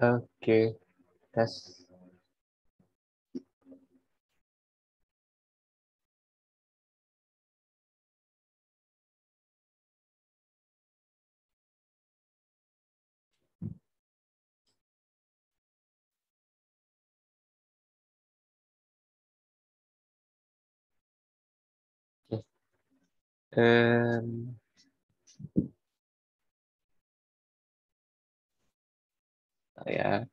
Okay, that's Um, yeah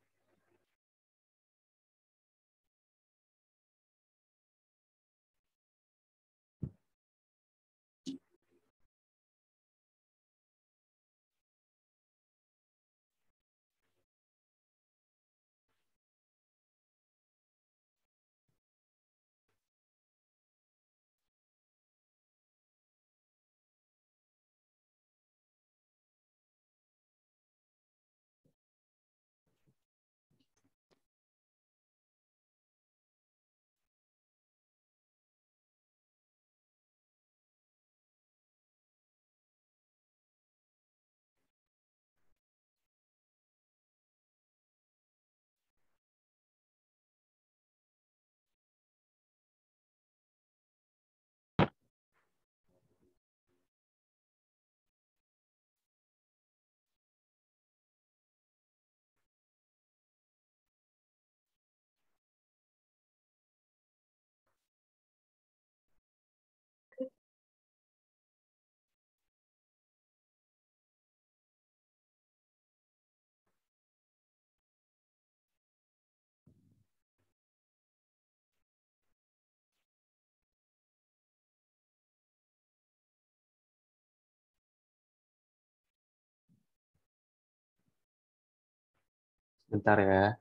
Bentar ya.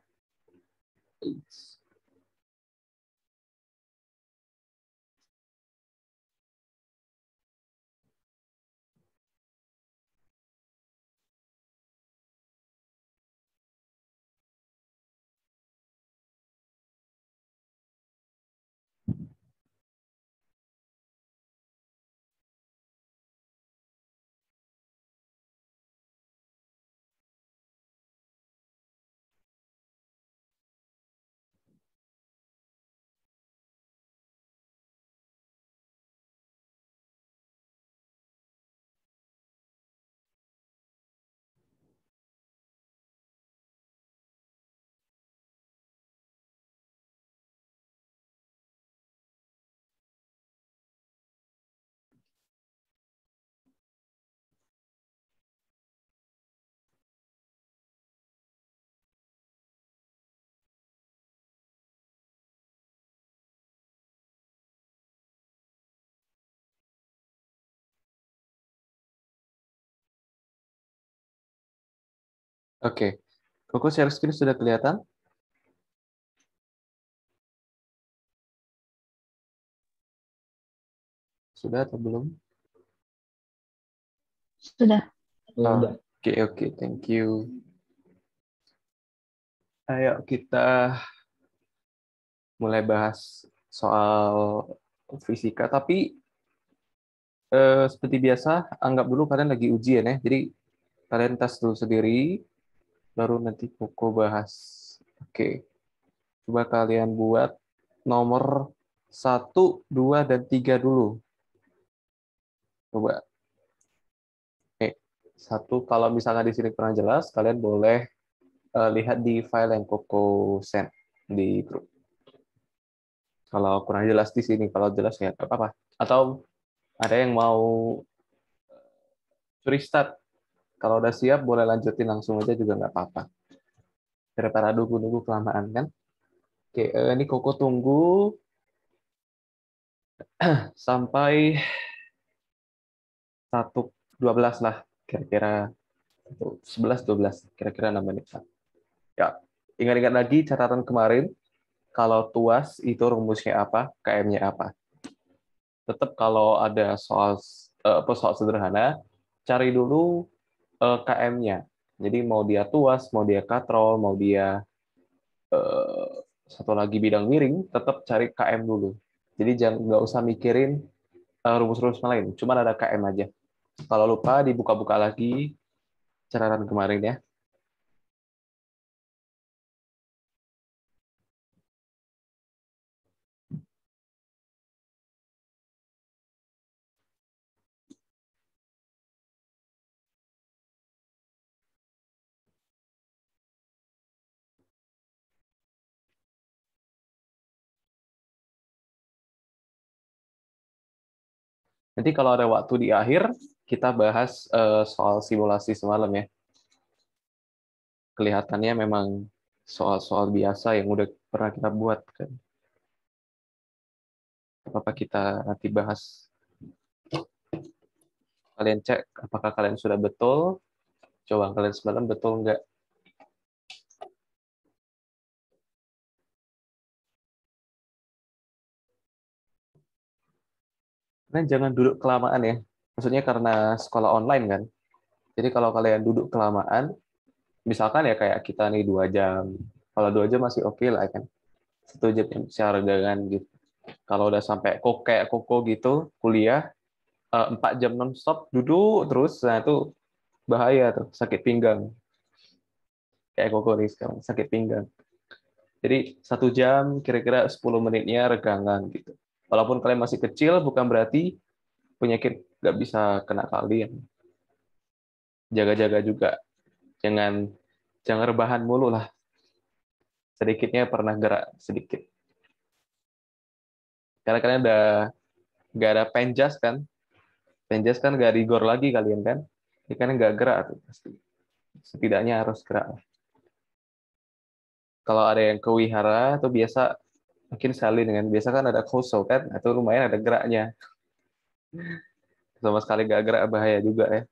Oke. Okay. Koko share screen sudah kelihatan? Sudah atau belum? Sudah. Ah, oke, oh, oke. Okay, okay. Thank you. Ayo kita mulai bahas soal fisika. Tapi eh, seperti biasa, anggap dulu kalian lagi ujian ya. Jadi kalian tes dulu sendiri, baru nanti Koko bahas. Oke. Coba kalian buat nomor satu dua dan tiga dulu. Coba. Oke. Satu, kalau misalnya di sini kurang jelas, kalian boleh uh, lihat di file yang Koko send di grup. Kalau kurang jelas di sini, kalau jelas ya apa-apa. Atau ada yang mau eh, curi start kalau udah siap, boleh lanjutin langsung aja juga nggak apa-apa. Daripada nunggu-nunggu kelamaan kan. Oke, eh, ini Koko tunggu sampai 1.12 lah kira-kira dua belas kira-kira 6 menit lah. Ya, ingat-ingat lagi catatan kemarin kalau tuas itu rumusnya apa, KM-nya apa. Tetap kalau ada soal eh, soal sederhana, cari dulu uh, eh, KM-nya. Jadi mau dia tuas, mau dia katrol, mau dia uh, satu lagi bidang miring, tetap cari KM dulu. Jadi jangan nggak usah mikirin eh, rumus-rumus lain, cuma ada KM aja. Kalau lupa dibuka-buka lagi catatan kemarin ya. Nanti kalau ada waktu di akhir, kita bahas uh, soal simulasi semalam ya. Kelihatannya memang soal-soal biasa yang udah pernah kita buat kan. Apa kita nanti bahas. Kalian cek apakah kalian sudah betul. Coba kalian semalam betul nggak kalian jangan duduk kelamaan ya. Maksudnya karena sekolah online kan. Jadi kalau kalian duduk kelamaan, misalkan ya kayak kita nih dua jam. Kalau dua jam masih oke okay lah kan. Satu jam secara dengan gitu. Kalau udah sampai kok koko gitu, kuliah, eh, empat jam nonstop duduk terus, nah itu bahaya tuh, sakit pinggang. Kayak koko nih sekarang, sakit pinggang. Jadi satu jam kira-kira 10 menitnya regangan gitu. Walaupun kalian masih kecil, bukan berarti penyakit nggak bisa kena kalian. Jaga-jaga juga. Jangan jangan rebahan mulu lah. Sedikitnya pernah gerak sedikit. Karena kalian ada nggak ada penjas kan? Penjas kan nggak rigor lagi kalian kan? Ini ya kan nggak gerak tuh pasti. Setidaknya harus gerak. Kalau ada yang ke wihara itu biasa Mungkin sekali dengan biasa kan ada koso kan, atau lumayan ada geraknya. Sama sekali gak gerak bahaya juga ya.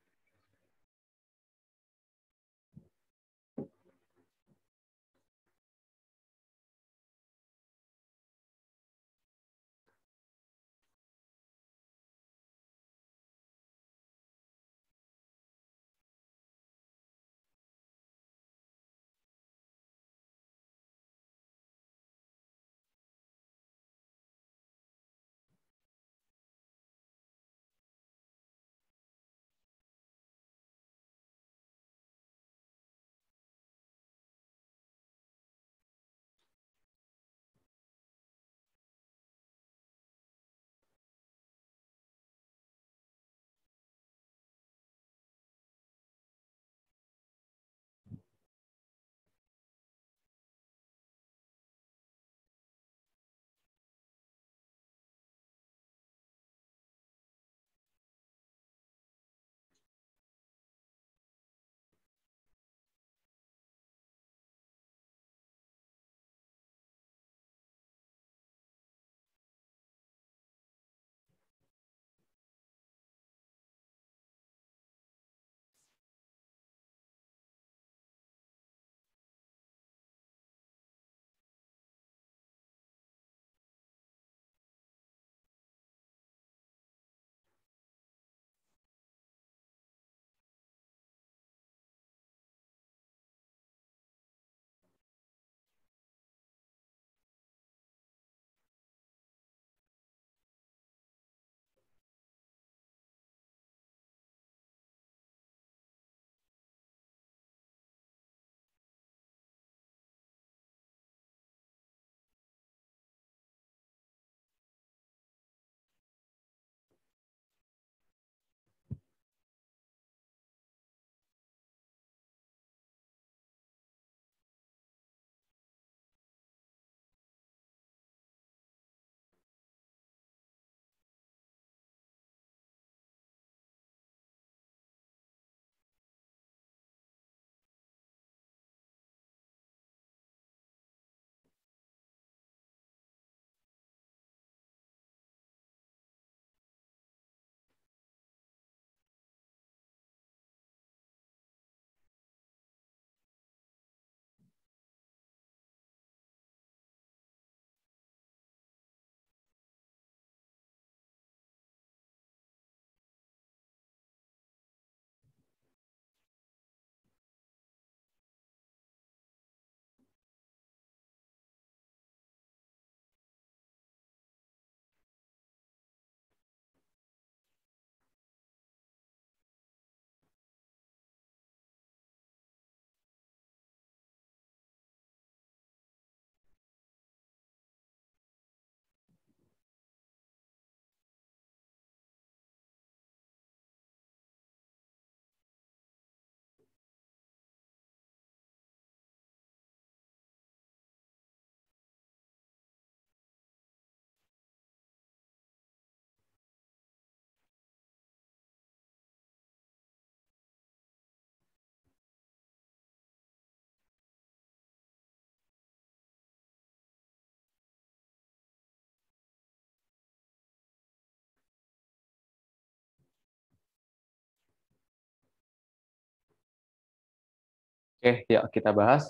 Oke, yuk kita bahas.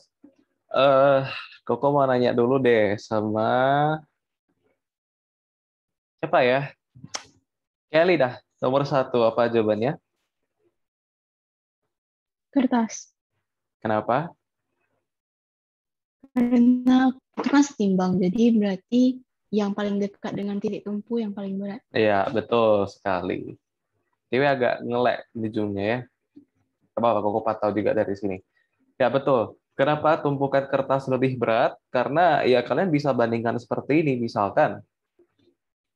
Eh, uh, Koko mau nanya dulu deh sama siapa ya? Kelly dah, nomor satu apa jawabannya? Kertas. Kenapa? Karena kertas timbang, jadi berarti yang paling dekat dengan titik tumpu yang paling berat. Iya, betul sekali. Tapi agak ngelek di ujungnya ya. Apa-apa, Koko pantau juga dari sini. Ya betul. Kenapa tumpukan kertas lebih berat? Karena ya kalian bisa bandingkan seperti ini misalkan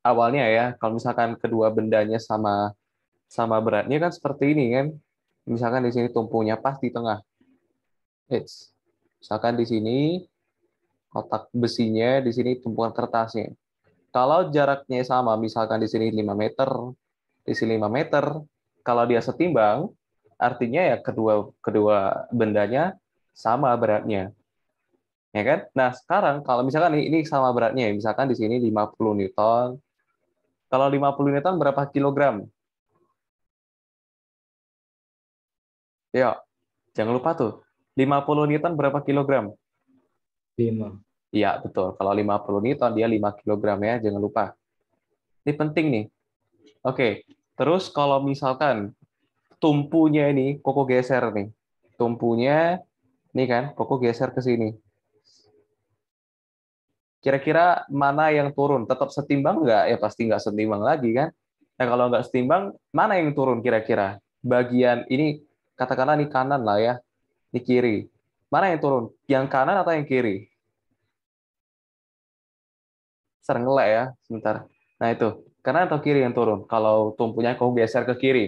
awalnya ya kalau misalkan kedua bendanya sama sama beratnya kan seperti ini kan. Misalkan di sini tumpunya pas di tengah. It's misalkan di sini kotak besinya, di sini tumpukan kertasnya. Kalau jaraknya sama, misalkan di sini 5 meter, di sini 5 meter, kalau dia setimbang, artinya ya kedua kedua bendanya sama beratnya. Ya kan? Nah, sekarang kalau misalkan ini, ini sama beratnya, ya, misalkan di sini 50 Newton. Kalau 50 Newton berapa kilogram? Ya, jangan lupa tuh. 50 Newton berapa kilogram? 5. Iya, betul. Kalau 50 Newton, dia 5 kilogram ya, jangan lupa. Ini penting nih. Oke, terus kalau misalkan tumpunya ini koko geser nih. Tumpunya ini kan, koko geser ke sini. Kira-kira mana yang turun? Tetap setimbang nggak? Ya pasti nggak setimbang lagi kan. Nah kalau nggak setimbang, mana yang turun kira-kira? Bagian ini katakanlah ini kanan lah ya, ini kiri. Mana yang turun? Yang kanan atau yang kiri? Sering ya, sebentar. Nah itu, karena atau kiri yang turun? Kalau tumpunya kau geser ke kiri,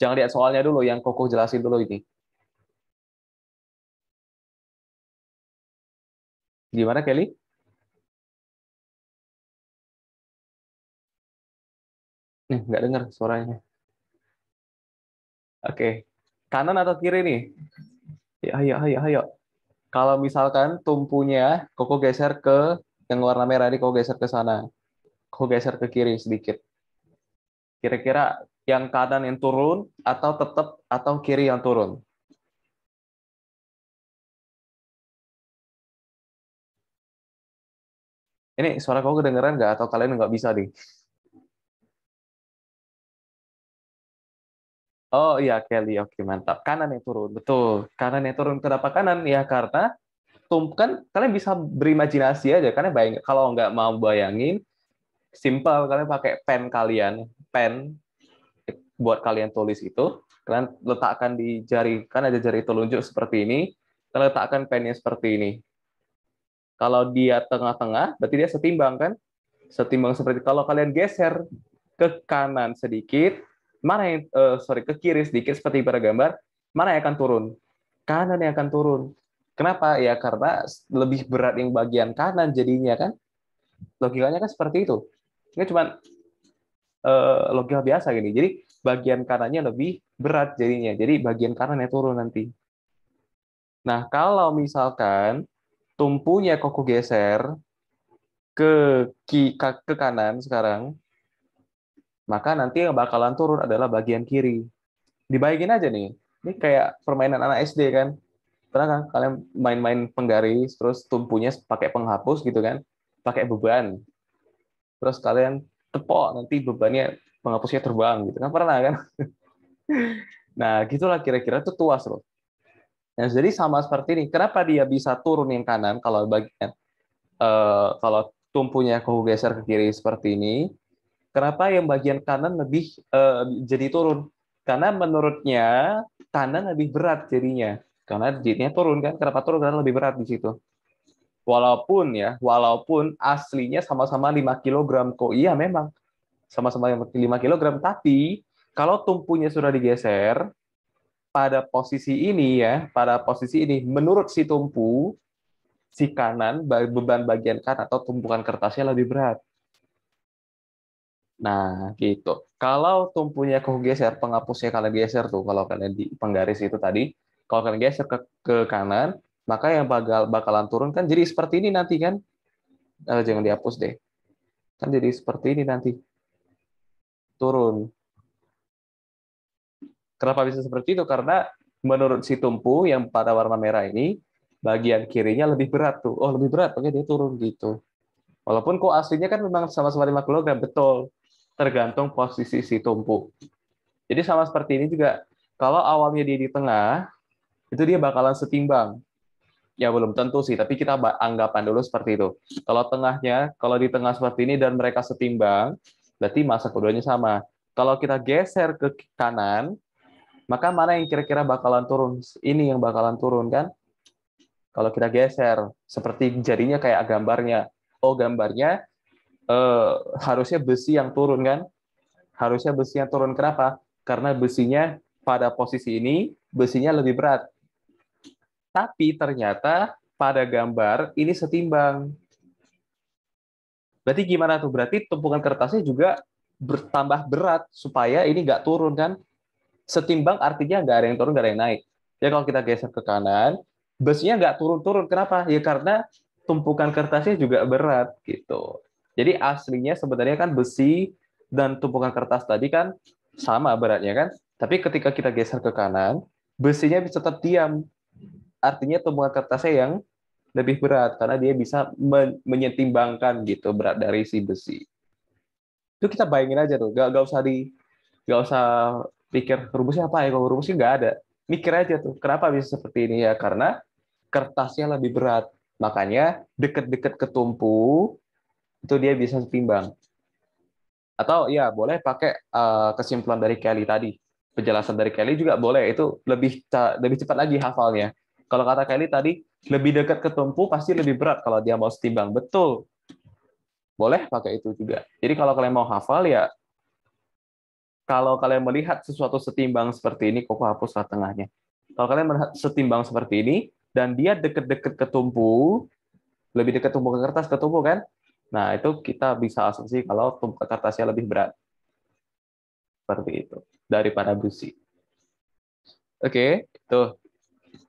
Jangan lihat soalnya dulu, yang kokoh jelasin dulu ini. Gimana, Kelly? Nih, nggak dengar suaranya. Oke. Kanan atau kiri nih? Ya, ayo, ayo, ayo. Kalau misalkan tumpunya, Koko geser ke yang warna merah ini, Koko geser ke sana. Koko geser ke kiri sedikit. Kira-kira yang kanan yang turun atau tetap atau kiri yang turun? Ini suara kau kedengeran nggak atau kalian nggak bisa nih? Oh iya Kelly, oke mantap. Kanan yang turun, betul. Kanan yang turun. Kenapa kanan? Ya karena tumpukan kalian bisa berimajinasi aja. Karena bayang, kalau nggak mau bayangin, simple kalian pakai pen kalian, pen buat kalian tulis itu, kalian letakkan di jari, kan ada jari telunjuk seperti ini, kalian letakkan pennya seperti ini. Kalau dia tengah-tengah, berarti dia setimbang kan? Setimbang seperti kalau kalian geser ke kanan sedikit, mana yang uh, sorry ke kiri sedikit seperti pada gambar, mana yang akan turun? Kanan yang akan turun. Kenapa? Ya karena lebih berat yang bagian kanan jadinya kan. Logikanya kan seperti itu. Ini cuma uh, eh, logika biasa gini. Jadi bagian kanannya lebih berat jadinya. Jadi bagian kanannya turun nanti. Nah, kalau misalkan tumpunya koko geser ke ke kanan sekarang, maka nanti yang bakalan turun adalah bagian kiri. Dibayangin aja nih, ini kayak permainan anak SD kan. Pernah kan kalian main-main penggaris, terus tumpunya pakai penghapus gitu kan, pakai beban. Terus kalian tepok, nanti bebannya menghapusnya terbang gitu kan pernah kan nah gitulah kira-kira itu tuas loh nah jadi sama seperti ini kenapa dia bisa turun yang kanan kalau bagian eh, kalau tumpunya kau geser ke kiri seperti ini kenapa yang bagian kanan lebih eh, jadi turun karena menurutnya kanan lebih berat jadinya karena jadinya turun kan kenapa turun karena lebih berat di situ walaupun ya walaupun aslinya sama-sama 5 kg kok iya memang sama-sama yang 5 kg, tapi kalau tumpunya sudah digeser, pada posisi ini ya, pada posisi ini, menurut si tumpu, si kanan, beban bagian kanan atau tumpukan kertasnya lebih berat. Nah, gitu. Kalau tumpunya kegeser geser, penghapusnya kalian geser tuh, kalau kalian di penggaris itu tadi, kalau kalian geser ke, ke kanan, maka yang bakal bakalan turun kan jadi seperti ini nanti kan. Eh, jangan dihapus deh. Kan jadi seperti ini nanti turun. Kenapa bisa seperti itu? Karena menurut si tumpu yang pada warna merah ini, bagian kirinya lebih berat tuh. Oh, lebih berat, oke dia turun gitu. Walaupun kok aslinya kan memang sama-sama 5 kg, betul. Tergantung posisi si tumpu. Jadi sama seperti ini juga, kalau awalnya dia di tengah, itu dia bakalan setimbang. Ya belum tentu sih, tapi kita anggapan dulu seperti itu. Kalau tengahnya, kalau di tengah seperti ini dan mereka setimbang, Berarti masa keduanya sama. Kalau kita geser ke kanan, maka mana yang kira-kira bakalan turun? Ini yang bakalan turun kan? Kalau kita geser, seperti jadinya kayak gambarnya. Oh, gambarnya eh, harusnya besi yang turun kan? Harusnya besi yang turun. Kenapa? Karena besinya pada posisi ini, besinya lebih berat. Tapi ternyata pada gambar ini setimbang Berarti gimana tuh? Berarti tumpukan kertasnya juga bertambah berat supaya ini nggak turun kan? Setimbang artinya nggak ada yang turun, nggak ada yang naik. Ya kalau kita geser ke kanan, busnya nggak turun-turun. Kenapa? Ya karena tumpukan kertasnya juga berat gitu. Jadi aslinya sebenarnya kan besi dan tumpukan kertas tadi kan sama beratnya kan. Tapi ketika kita geser ke kanan, besinya bisa tetap diam. Artinya tumpukan kertasnya yang lebih berat karena dia bisa men menyetimbangkan gitu berat dari si besi. Itu kita bayangin aja tuh, gak, gak usah di gak usah pikir rumusnya apa ya kalau rumusnya nggak ada. Mikir aja tuh, kenapa bisa seperti ini ya? Karena kertasnya lebih berat, makanya deket-deket ketumpu itu dia bisa setimbang. Atau ya boleh pakai uh, kesimpulan dari Kelly tadi, penjelasan dari Kelly juga boleh itu lebih lebih cepat lagi hafalnya kalau kata Kelly tadi, lebih dekat ke tumpu pasti lebih berat kalau dia mau setimbang. Betul. Boleh pakai itu juga. Jadi kalau kalian mau hafal ya, kalau kalian melihat sesuatu setimbang seperti ini, kok hapuslah tengahnya. Kalau kalian melihat setimbang seperti ini, dan dia dekat-dekat ke tumpu, lebih dekat tumpu ke kertas ke tumpu kan? Nah, itu kita bisa asumsi kalau tumpu ke kertasnya lebih berat. Seperti itu. Daripada busi. Oke, okay, tuh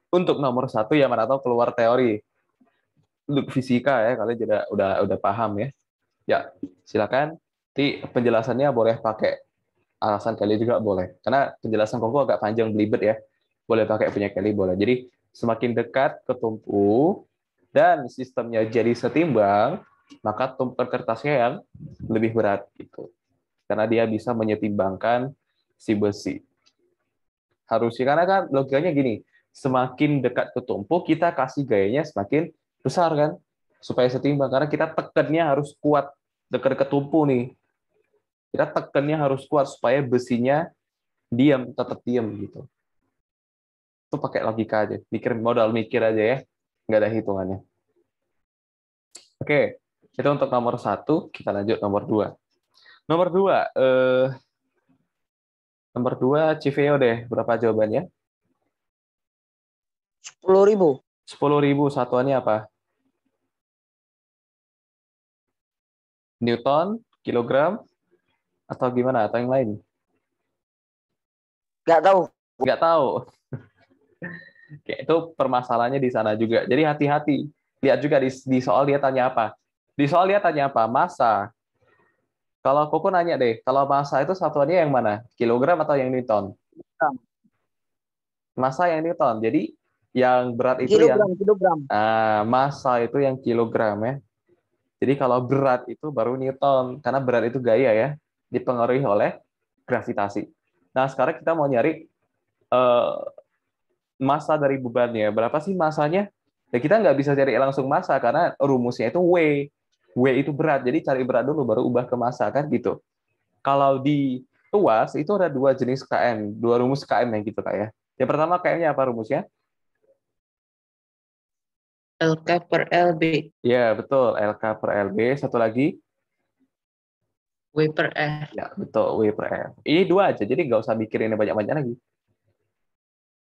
untuk nomor satu ya mana tahu keluar teori untuk fisika ya kalian jadi udah udah paham ya ya silakan nanti penjelasannya boleh pakai alasan kali juga boleh karena penjelasan koko agak panjang belibet ya boleh pakai punya kali boleh jadi semakin dekat ke tumpu dan sistemnya jadi setimbang maka tumpukan kertasnya yang lebih berat gitu karena dia bisa menyetimbangkan si besi harusnya karena kan logikanya gini semakin dekat ke tumpu, kita kasih gayanya semakin besar kan, supaya setimbang. Karena kita tekannya harus kuat dekat ke tumpu nih. Kita tekannya harus kuat supaya besinya diam, tetap diam gitu. Itu pakai logika aja, mikir modal mikir aja ya, nggak ada hitungannya. Oke, itu untuk nomor satu. Kita lanjut nomor dua. Nomor dua, eh, nomor dua CVO deh, berapa jawabannya? Sepuluh ribu. Sepuluh ribu satuannya apa? Newton, kilogram, atau gimana? Atau yang lain? Nggak tahu. Nggak tahu. Oke, itu permasalahannya di sana juga. Jadi hati-hati. Lihat juga di, di soal dia tanya apa. Di soal dia tanya apa? Masa. Kalau Koko nanya deh, kalau masa itu satuannya yang mana? Kilogram atau yang Newton? Masa yang Newton. Jadi yang berat itu kilogram, yang kilogram. Uh, masa itu yang kilogram ya. Jadi kalau berat itu baru newton karena berat itu gaya ya, dipengaruhi oleh gravitasi. Nah, sekarang kita mau nyari uh, eh, masa dari bebannya. Berapa sih masanya? Ya kita nggak bisa cari langsung masa karena rumusnya itu W. W itu berat. Jadi cari berat dulu baru ubah ke masa kan gitu. Kalau di tuas itu ada dua jenis KM, dua rumus KM yang gitu Kak ya. Yang pertama KM-nya apa rumusnya? LK per LB. Ya, betul. LK per LB. Satu lagi? W per F. Ya, betul. W per F. Ini dua aja, jadi nggak usah mikirin banyak-banyak lagi.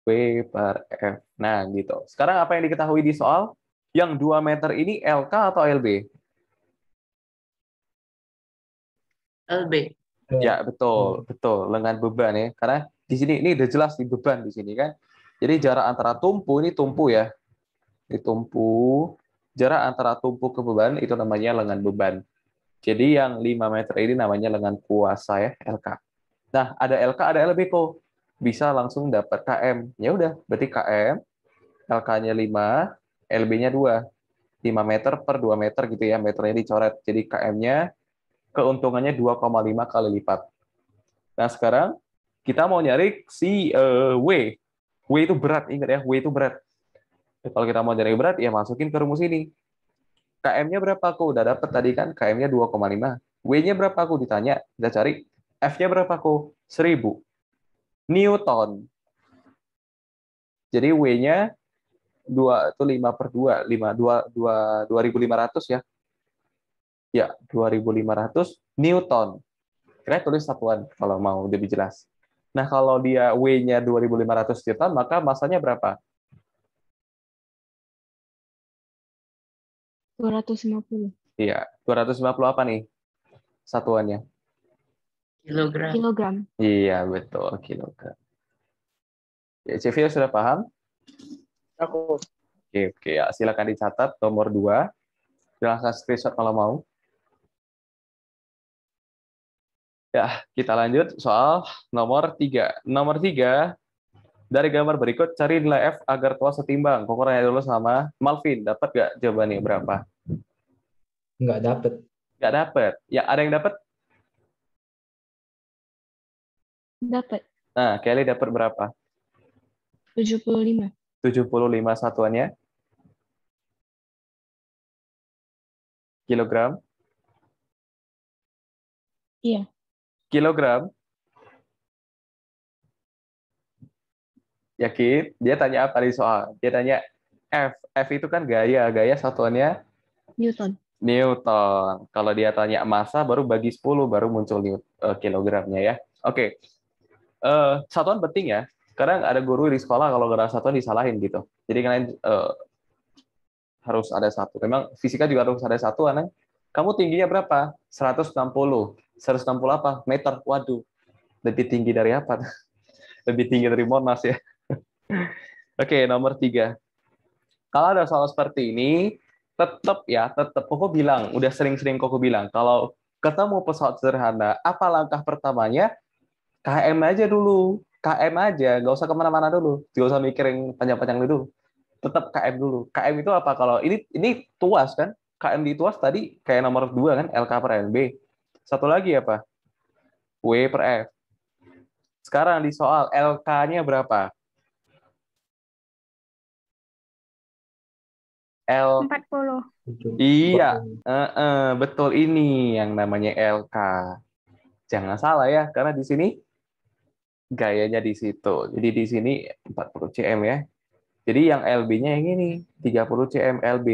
W per F. Nah, gitu. Sekarang apa yang diketahui di soal? Yang dua meter ini LK atau LB? LB. Ya, betul. Betul. Lengan beban ya. Karena di sini, ini udah jelas di beban di sini kan. Jadi jarak antara tumpu, ini tumpu ya ditumpu, jarak antara tumpu ke beban itu namanya lengan beban. Jadi yang 5 meter ini namanya lengan kuasa ya, LK. Nah, ada LK, ada LB kok. Bisa langsung dapat KM. Ya udah, berarti KM, LK-nya 5, LB-nya 2. 5 meter per 2 meter gitu ya, meternya dicoret. Jadi KM-nya keuntungannya 2,5 kali lipat. Nah, sekarang kita mau nyari si uh, W. W itu berat, ingat ya, W itu berat. Kalau kita mau cari berat, ya masukin ke rumus ini. KM-nya berapa? Aku udah dapet tadi kan KM-nya 2,5. W-nya berapa? Aku ditanya. Kita cari. F-nya berapa? Aku 1000. Newton. Jadi W-nya 2 itu 5 per 2, 5 2 2 2500 ya. Ya, 2500 Newton. Kira tulis satuan kalau mau lebih jelas. Nah, kalau dia W-nya 2500 Newton, maka masanya berapa? 250. Iya, 250 apa nih satuannya? Kilogram. Kilogram. Iya, betul, kilogram. Ya, Cevio sudah paham? Aku. Oke, oke ya. silakan dicatat nomor 2. Silahkan screenshot kalau mau. Ya, kita lanjut soal nomor 3. Nomor 3 dari gambar berikut, cari nilai F agar tuas setimbang. Kokorannya dulu sama Malvin. Dapat gak jawabannya berapa? Nggak dapat. Nggak dapat. Ya, ada yang dapat? Dapat. Nah, Kelly dapat berapa? 75. 75 satuannya? Kilogram? Iya. Kilogram? Yakin? Dia tanya apa di soal? Dia tanya F. F itu kan gaya. Gaya satuannya? Newton. Newton. Kalau dia tanya massa, baru bagi 10, baru muncul eh, kilogramnya ya. Oke. Okay. Uh, eh, satuan penting ya. Kadang ada guru di sekolah kalau gara ada satuan disalahin gitu. Jadi kalian uh, eh, harus ada satu. Memang fisika juga harus ada satu, aneh Kamu tingginya berapa? 160. 160 apa? Meter. Waduh. Lebih tinggi dari apa? Lebih tinggi dari Monas ya. Oke, okay, nomor tiga. Kalau ada soal seperti ini, tetap ya, tetap. Koko bilang, udah sering-sering Koko bilang, kalau ketemu pesawat sederhana, apa langkah pertamanya? KM aja dulu. KM aja, nggak usah kemana-mana dulu. Nggak usah mikirin panjang-panjang dulu. Tetap KM dulu. KM itu apa? Kalau ini ini tuas kan? KM di tuas tadi kayak nomor dua kan? LK per NB. Satu lagi apa? W per F. Sekarang di soal LK-nya berapa? L 40. Iya, uh, uh, betul ini yang namanya LK. Jangan salah ya, karena di sini gayanya di situ. Jadi di sini 40 cm ya. Jadi yang LB-nya yang ini 30 cm LB.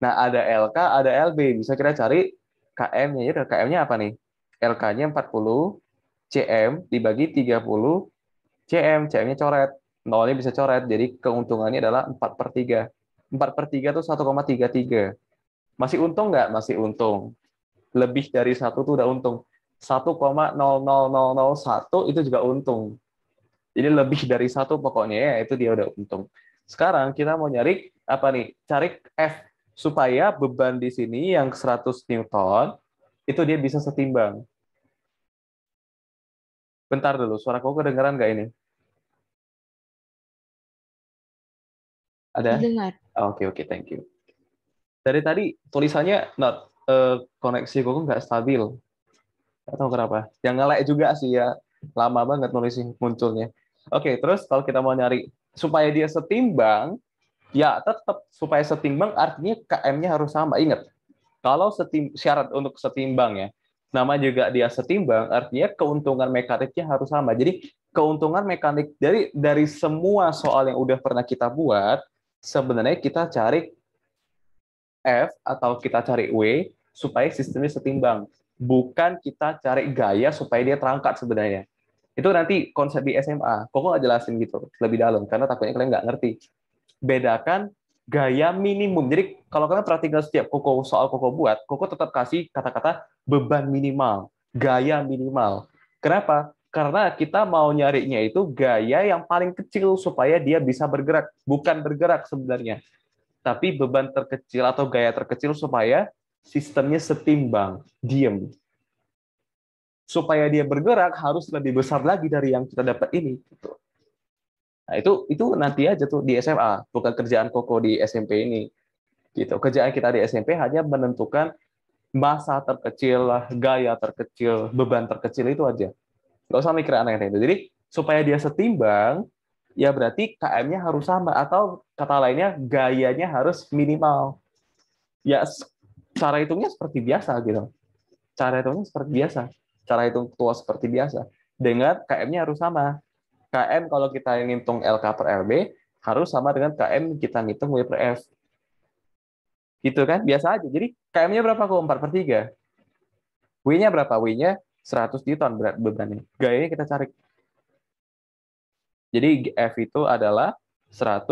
Nah, ada LK, ada LB. Bisa kita cari KM-nya. ya KM-nya apa nih? LK-nya 40 CM dibagi 30 CM. CM-nya coret. Nolnya bisa coret. Jadi keuntungannya adalah 4 per 3. 4 per 3 itu 1,33. Masih untung nggak? Masih untung. Lebih dari satu itu udah untung. 1,00001 itu juga untung. Jadi lebih dari satu pokoknya ya, itu dia udah untung. Sekarang kita mau nyari apa nih? Cari F supaya beban di sini yang 100 Newton itu dia bisa setimbang. Bentar dulu, suara kau kedengeran nggak ini? Ada? Dengar. Oke, okay, oke, okay, thank you. Dari tadi tulisannya not uh, koneksi gue nggak stabil. Nggak tahu kenapa. Yang ngelek juga sih ya. Lama banget nulis munculnya. Oke, okay, terus kalau kita mau nyari supaya dia setimbang, ya tetap supaya setimbang artinya KM-nya harus sama. Ingat, kalau setim, syarat untuk setimbang ya, nama juga dia setimbang, artinya keuntungan mekaniknya harus sama. Jadi keuntungan mekanik dari dari semua soal yang udah pernah kita buat, sebenarnya kita cari F atau kita cari W supaya sistemnya setimbang. Bukan kita cari gaya supaya dia terangkat sebenarnya. Itu nanti konsep di SMA. Kok nggak jelasin gitu lebih dalam? Karena takutnya kalian nggak ngerti. Bedakan gaya minimum. Jadi kalau kalian perhatikan setiap koko soal koko buat, koko tetap kasih kata-kata beban minimal, gaya minimal. Kenapa? karena kita mau nyarinya itu gaya yang paling kecil supaya dia bisa bergerak, bukan bergerak sebenarnya. Tapi beban terkecil atau gaya terkecil supaya sistemnya setimbang, diem. Supaya dia bergerak harus lebih besar lagi dari yang kita dapat ini. Gitu. Nah, itu itu nanti aja tuh di SMA, bukan kerjaan koko di SMP ini. Gitu. Kerjaan kita di SMP hanya menentukan masa terkecil, gaya terkecil, beban terkecil itu aja nggak usah mikir aneh-aneh itu. Jadi supaya dia setimbang, ya berarti KM-nya harus sama atau kata lainnya gayanya harus minimal. Ya cara hitungnya seperti biasa gitu. Cara hitungnya seperti biasa. Cara hitung tua seperti biasa. Dengan KM-nya harus sama. KM kalau kita yang ngitung LK per LB harus sama dengan KM kita ngitung W per F. Gitu kan? Biasa aja. Jadi KM-nya berapa kok? 4 per 3. W-nya berapa? W-nya 100 Newton berat beban bebannya. Gayanya kita cari. Jadi F itu adalah 100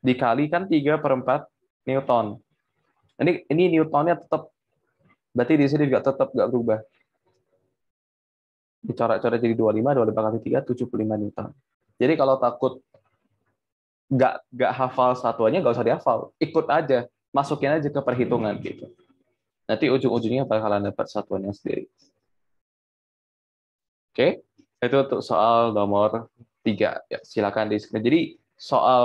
dikalikan 3 per 4 Newton. Ini, ini Newtonnya tetap, berarti di sini juga tetap nggak berubah. Dicoret-coret jadi 25, 25 kali 3, 75 Newton. Jadi kalau takut gak nggak hafal satuannya gak usah dihafal ikut aja masukin aja ke perhitungan gitu nanti ujung-ujungnya bakalan dapat satuannya sendiri Oke, okay? itu untuk soal nomor tiga. Ya, silakan di screen. Jadi soal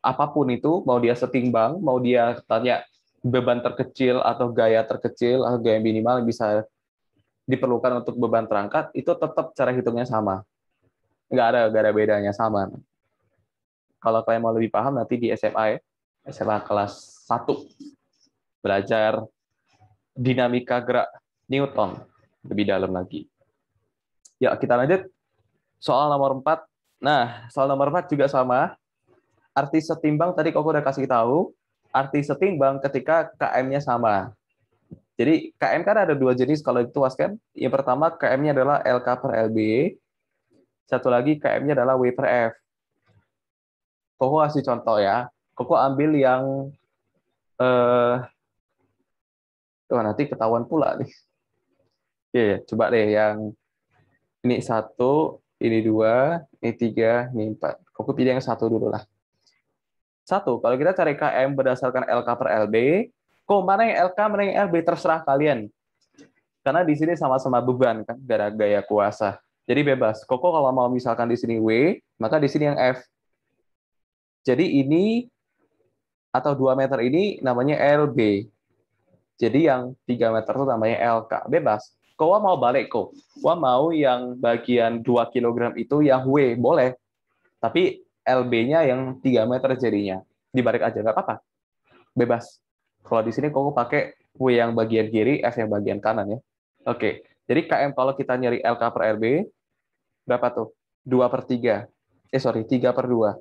apapun itu, mau dia setimbang, mau dia tanya beban terkecil atau gaya terkecil atau gaya minimal bisa diperlukan untuk beban terangkat, itu tetap cara hitungnya sama. Nggak ada, nggak ada bedanya sama. Kalau kalian mau lebih paham, nanti di SMA ya. SMA kelas 1. Belajar dinamika gerak Newton lebih dalam lagi. Ya, kita lanjut. Soal nomor 4. Nah, soal nomor 4 juga sama. Arti setimbang tadi Koko udah kasih tahu. Arti setimbang ketika KM-nya sama. Jadi KM kan ada dua jenis kalau was kan. Yang pertama KM-nya adalah LK per LB. Satu lagi KM-nya adalah W per F. Koko kasih contoh ya. Koko ambil yang eh uh, nanti ketahuan pula nih. Oke, iya, iya, coba deh yang ini satu, ini dua, ini tiga, ini empat. Aku pilih yang satu dulu lah. Satu, kalau kita cari KM berdasarkan LK per LB, kok mana yang LK, mana yang LB, terserah kalian. Karena di sini sama-sama beban, kan, gara gaya kuasa. Jadi bebas. Koko kalau mau misalkan di sini W, maka di sini yang F. Jadi ini atau 2 meter ini namanya LB. Jadi yang 3 meter itu namanya LK. Bebas kau mau balik kok. Gua mau yang bagian 2 kg itu yang W, boleh. Tapi LB-nya yang 3 meter jadinya. Dibalik aja, nggak apa-apa. Bebas. Kalau di sini kau pakai W yang bagian kiri, F yang bagian kanan ya. Oke, jadi KM kalau kita nyari LK per LB berapa tuh? 2 per 3. Eh sorry, 3 per 2.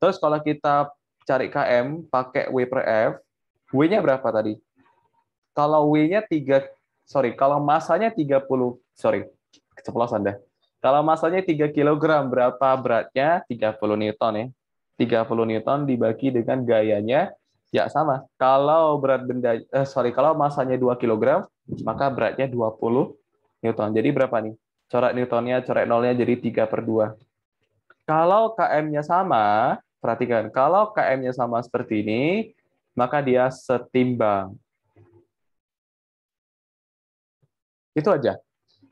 Terus kalau kita cari KM pakai W per F, W-nya berapa tadi? Kalau W-nya 3 sorry, kalau masanya 30, sorry, keceplosan deh. Kalau masanya 3 kg, berapa beratnya? 30 Newton ya. 30 Newton dibagi dengan gayanya, ya sama. Kalau berat benda, eh, sorry, kalau masanya 2 kg, maka beratnya 20 Newton. Jadi berapa nih? Corak Newtonnya, corak nolnya jadi 3 per 2. Kalau KM-nya sama, perhatikan, kalau KM-nya sama seperti ini, maka dia setimbang. Itu aja.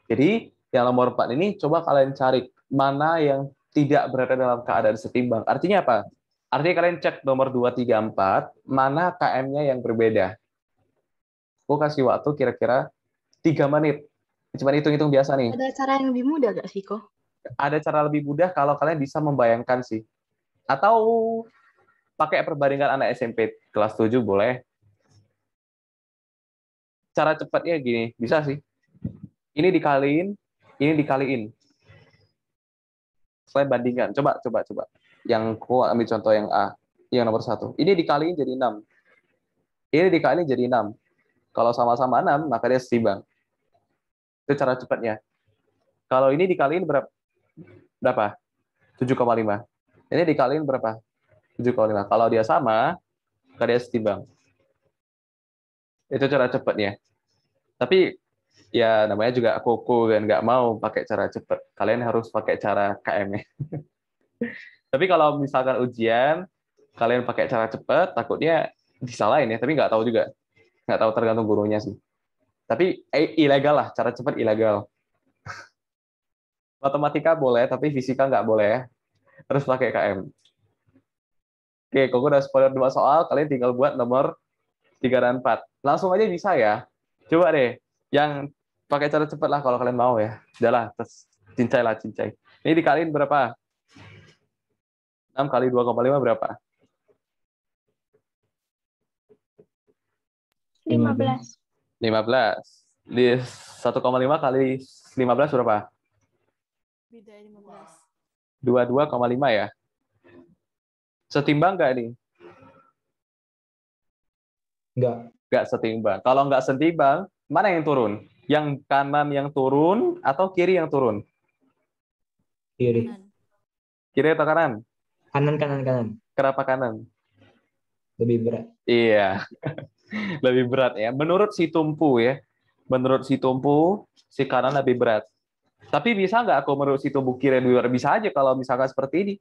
Jadi yang nomor 4 ini coba kalian cari mana yang tidak berada dalam keadaan setimbang. Artinya apa? Artinya kalian cek nomor 2, 3, 4, mana KM-nya yang berbeda. Gue kasih waktu kira-kira 3 menit. cuma hitung-hitung biasa nih. Ada cara yang lebih mudah gak sih, Ko? Ada cara lebih mudah kalau kalian bisa membayangkan sih. Atau pakai perbandingan anak SMP kelas 7 boleh. Cara cepatnya gini, bisa sih. Ini dikaliin, ini dikaliin. Saya bandingkan. Coba, coba, coba. Yang ku ambil contoh yang A, yang nomor satu. Ini dikaliin jadi 6. Ini dikaliin jadi 6. Kalau sama-sama 6, maka dia setimbang. Itu cara cepatnya. Kalau ini dikaliin berapa? Berapa? 7,5. Ini dikaliin berapa? 7,5. Kalau dia sama, maka dia setimbang. Itu cara cepatnya. Tapi ya namanya juga koko dan nggak mau pakai cara cepat. Kalian harus pakai cara KM ya. tapi kalau misalkan ujian kalian pakai cara cepat, takutnya disalahin ya. Tapi nggak tahu juga, nggak tahu tergantung gurunya sih. Tapi eh, ilegal lah, cara cepat ilegal. Matematika boleh, tapi fisika nggak boleh. ya. Terus pakai KM. Oke, koko udah spoiler dua soal, kalian tinggal buat nomor 3 dan 4. Langsung aja bisa ya. Coba deh, yang pakai cara cepat lah kalau kalian mau ya. Udahlah, terus cincai lah cincai. Ini dikaliin berapa? 6 kali 2,5 berapa? 15. 15. Di 1,5 kali 15 berapa? Beda 15. 22,5 ya? Setimbang nggak ini? Nggak. Nggak setimbang. Kalau nggak setimbang, Mana yang turun? Yang kanan yang turun atau kiri yang turun? Kiri. Kiri atau kanan? Kanan, kanan, kanan. Kenapa kanan? Lebih berat. Iya. lebih berat ya. Menurut si Tumpu ya. Menurut si Tumpu, si kanan lebih berat. Tapi bisa nggak aku menurut si Tumpu kiri lebih berat? Bisa aja kalau misalkan seperti ini.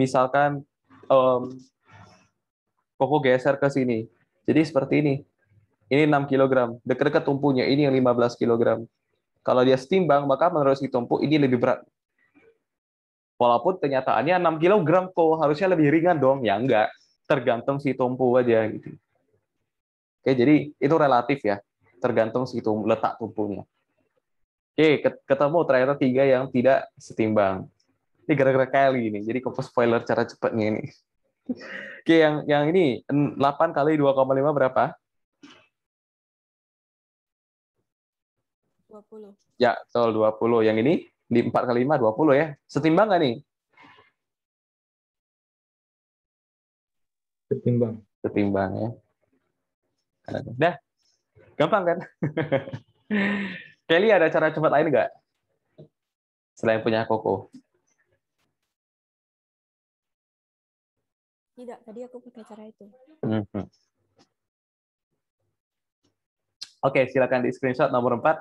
Misalkan um, Koko geser ke sini. Jadi seperti ini ini 6 kg. Dekat-dekat tumpunya ini yang 15 kg. Kalau dia setimbang, maka menurut si tumpu ini lebih berat. Walaupun kenyataannya 6 kg kok harusnya lebih ringan dong. Ya enggak, tergantung si tumpu aja gitu. Oke, jadi itu relatif ya, tergantung si tumpu, letak tumpunya. Oke, ketemu ternyata tiga yang tidak setimbang. Ini gara-gara kali ini, jadi kok spoiler cara cepatnya ini. Oke, yang yang ini 8 kali 2,5 berapa? 20. Ya, betul 20. Yang ini di 4 kali 5 20 ya. Setimbang nggak nih? Setimbang. Setimbang ya. Dah. Gampang kan? Kelly ada cara cepat lain nggak? Selain punya koko. Tidak, tadi aku pakai cara itu. Mm -hmm. Oke, silakan di screenshot nomor 4.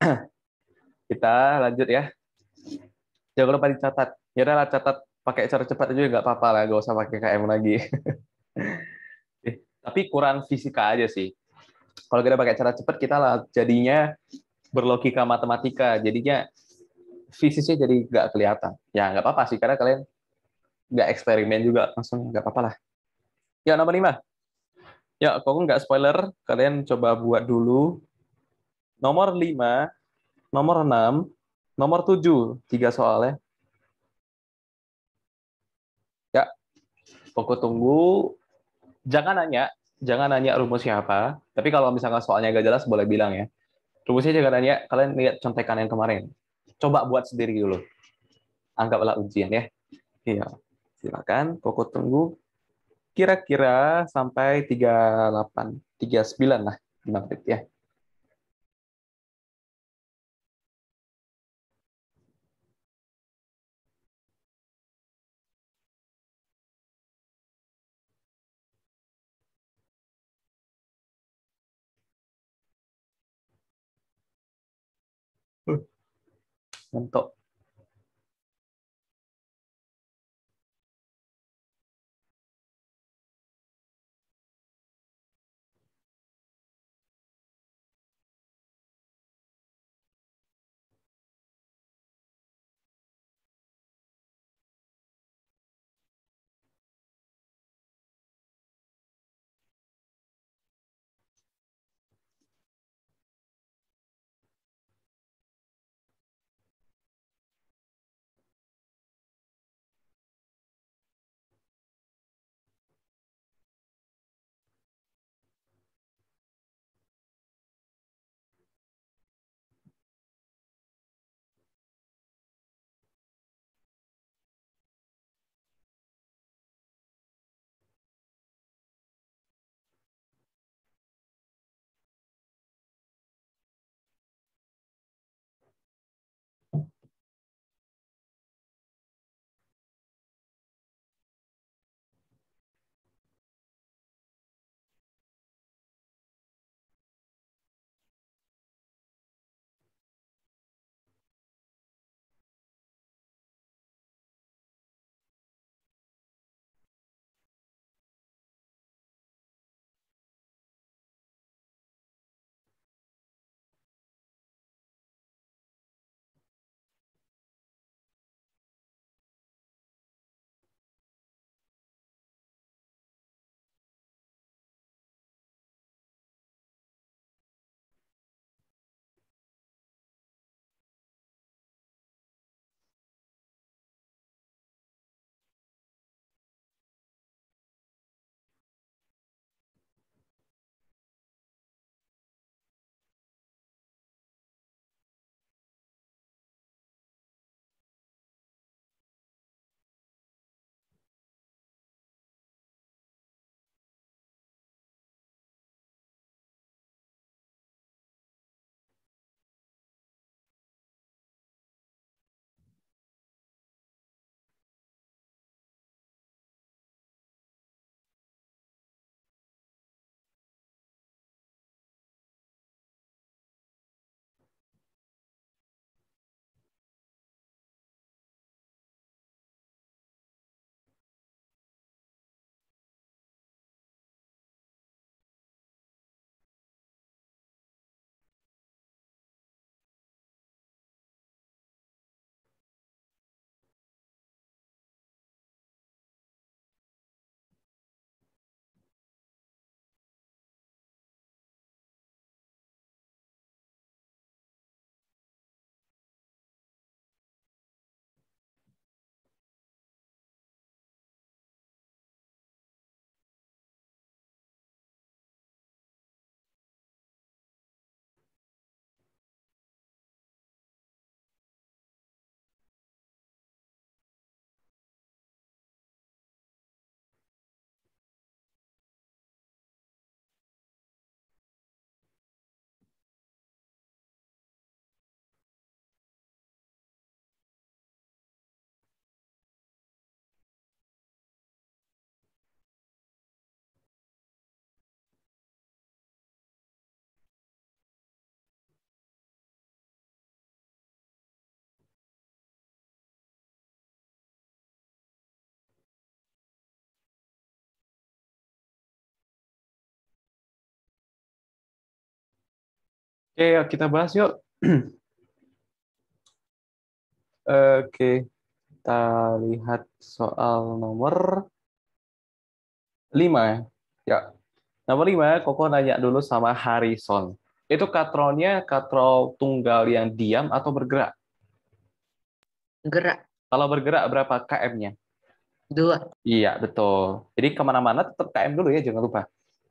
Kita lanjut ya. Jangan lupa dicatat. Ya udahlah catat pakai cara cepat aja nggak apa-apa lah, nggak usah pakai KM lagi. Eh, tapi kurang fisika aja sih. Kalau kita pakai cara cepat, kita lah jadinya berlogika matematika. Jadinya fisiknya jadi nggak kelihatan. Ya nggak apa-apa sih, karena kalian nggak eksperimen juga langsung nggak apa-apa lah. Ya nomor lima. Ya, kalau nggak spoiler, kalian coba buat dulu nomor 5, nomor 6, nomor 7, tiga soal ya. Ya, pokok tunggu. Jangan nanya, jangan nanya rumusnya apa. Tapi kalau misalnya soalnya agak jelas, boleh bilang ya. Rumusnya jangan nanya, kalian lihat contekan yang kemarin. Coba buat sendiri dulu. Anggaplah ujian ya. Iya, silakan. Pokok tunggu. Kira-kira sampai 38, 39 lah, 5 menit ya. 本当 Oke, kita bahas yuk. Oke, kita lihat soal nomor 5 ya. ya. Nomor 5, Koko nanya dulu sama Harrison. Itu katronnya katrol tunggal yang diam atau bergerak? Gerak. Kalau bergerak berapa KM-nya? Dua. Iya, betul. Jadi kemana-mana tetap KM dulu ya, jangan lupa.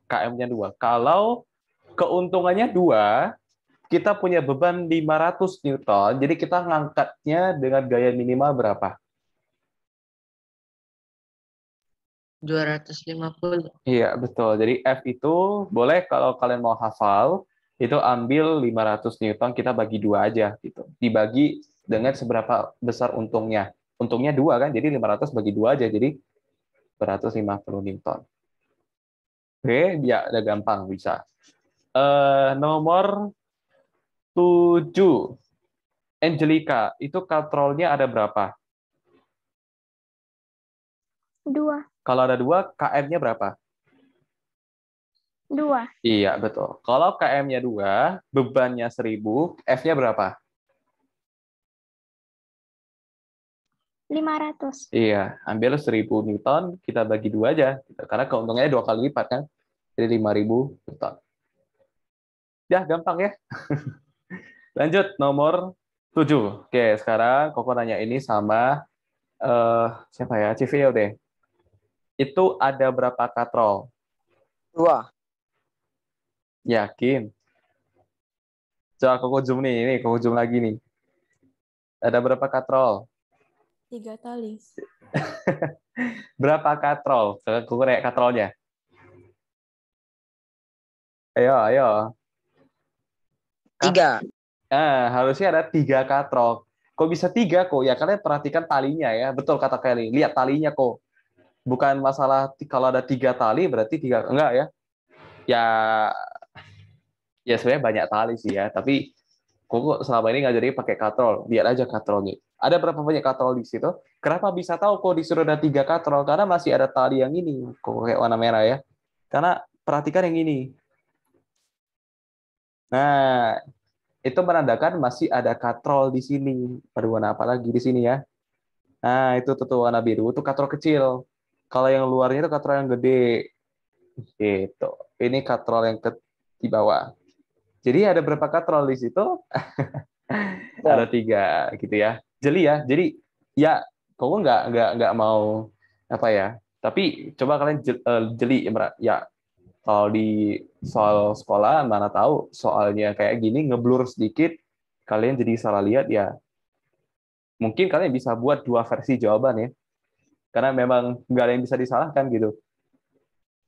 KM-nya dua. Kalau keuntungannya dua, kita punya beban 500 Newton, jadi kita ngangkatnya dengan gaya minimal berapa? 250. Iya, betul. Jadi F itu boleh kalau kalian mau hafal, itu ambil 500 Newton, kita bagi dua aja. gitu Dibagi dengan seberapa besar untungnya. Untungnya dua kan, jadi 500 bagi dua aja, jadi 150 Newton. Oke, ya, udah gampang, bisa. Uh, nomor Tujuh. Angelica, itu katrolnya ada berapa? Dua. Kalau ada dua, KM-nya berapa? Dua. Iya, betul. Kalau KM-nya dua, bebannya seribu, F-nya berapa? Lima ratus. Iya, ambil seribu Newton, kita bagi dua aja. Karena keuntungannya dua kali lipat, kan? Jadi lima ribu Newton. Ya, gampang ya. Lanjut nomor 7. Oke, sekarang Koko nanya ini sama uh, siapa ya? Civil deh. Itu ada berapa katrol? Dua. Yakin? Coba Koko zoom nih, ini Koko zoom lagi nih. Ada berapa katrol? Tiga kali. berapa katrol? Koko kayak katrolnya. Ayo, ayo. Tiga ah harusnya ada tiga katrok kok bisa tiga kok ya kalian perhatikan talinya ya betul kata Kelly lihat talinya kok bukan masalah kalau ada tiga tali berarti tiga enggak ya ya ya sebenarnya banyak tali sih ya tapi kok, kok selama ini nggak jadi pakai katrol lihat aja katrolnya ada berapa banyak katrol di situ kenapa bisa tahu kok disuruh ada tiga katrol karena masih ada tali yang ini kok kayak warna merah ya karena perhatikan yang ini nah itu menandakan masih ada katrol di sini. Berwarna apa lagi di sini ya? Nah, itu tuh, warna biru itu katrol kecil. Kalau yang luarnya itu katrol yang gede. Gitu. Ini katrol yang ke di bawah. Jadi ada berapa katrol di situ? ada tiga gitu ya. Jeli ya. Jadi ya kok nggak nggak nggak mau apa ya? Tapi coba kalian eh, jeli ya kalau di soal sekolah mana tahu soalnya kayak gini ngeblur sedikit kalian jadi salah lihat ya mungkin kalian bisa buat dua versi jawaban ya karena memang nggak ada yang bisa disalahkan gitu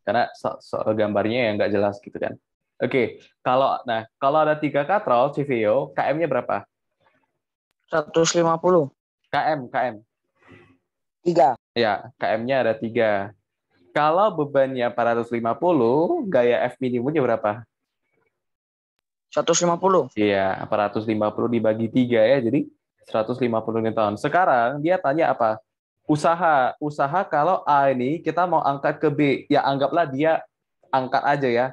karena soal gambarnya yang nggak jelas gitu kan oke kalau nah kalau ada tiga katrol CVO KM-nya berapa 150 KM KM tiga ya KM-nya ada tiga kalau bebannya 450, gaya F minimumnya berapa? 150. Iya, 450 dibagi 3 ya, jadi 150 Newton. Sekarang dia tanya apa? Usaha. Usaha kalau A ini kita mau angkat ke B. Ya anggaplah dia angkat aja ya.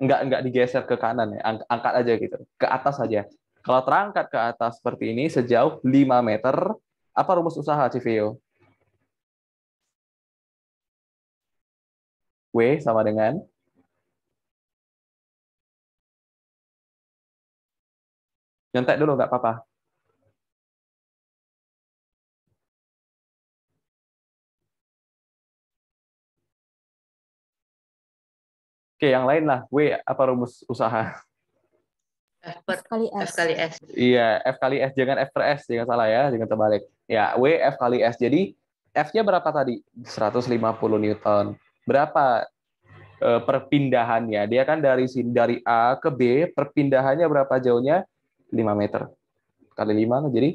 Nggak, nggak digeser ke kanan ya. Angkat aja gitu. Ke atas aja. Kalau terangkat ke atas seperti ini sejauh 5 meter, apa rumus usaha, CVO? W sama dengan Nyontek dulu, nggak apa-apa. Oke, yang lain lah. W apa rumus usaha? F, kali F kali S. Iya, F kali S. Jangan F per S. Jangan salah ya, jangan terbalik. Ya, W F kali S. Jadi, F-nya berapa tadi? 150 Newton berapa uh, perpindahannya? Dia kan dari sini dari A ke B, perpindahannya berapa jauhnya? 5 meter. Kali 5 kan jadi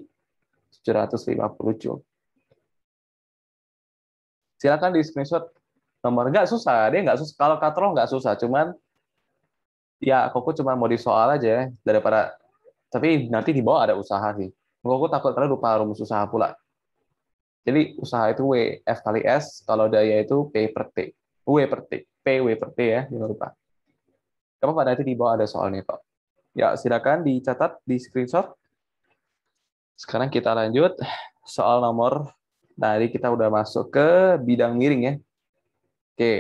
750 joule. Silakan di screenshot nomor nggak susah dia nggak susah kalau katrol nggak susah cuman ya koko cuma mau di soal aja ya daripada tapi nanti di bawah ada usaha sih koko takut karena lupa rumus usaha pula jadi usaha itu W F kali S kalau daya itu P per T W per T, P W per T ya, jangan lupa. Kamu pada itu di bawah ada soalnya kok. Ya, silakan dicatat di screenshot. Sekarang kita lanjut soal nomor tadi nah, kita udah masuk ke bidang miring ya. Oke.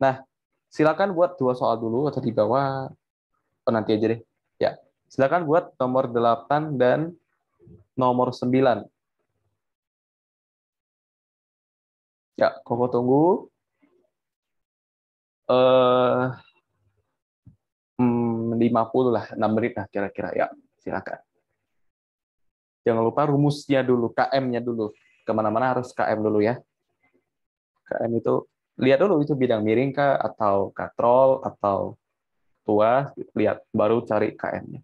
Nah, silakan buat dua soal dulu atau di bawah oh, nanti aja deh. Ya. Silakan buat nomor 8 dan nomor 9. Ya, Koko tunggu eh hmm, lima puluh lah, enam menit lah kira-kira ya. Silakan. Jangan lupa rumusnya dulu, KM-nya dulu. Kemana-mana harus KM dulu ya. KM itu lihat dulu itu bidang miring kah atau katrol atau tua lihat baru cari KM-nya.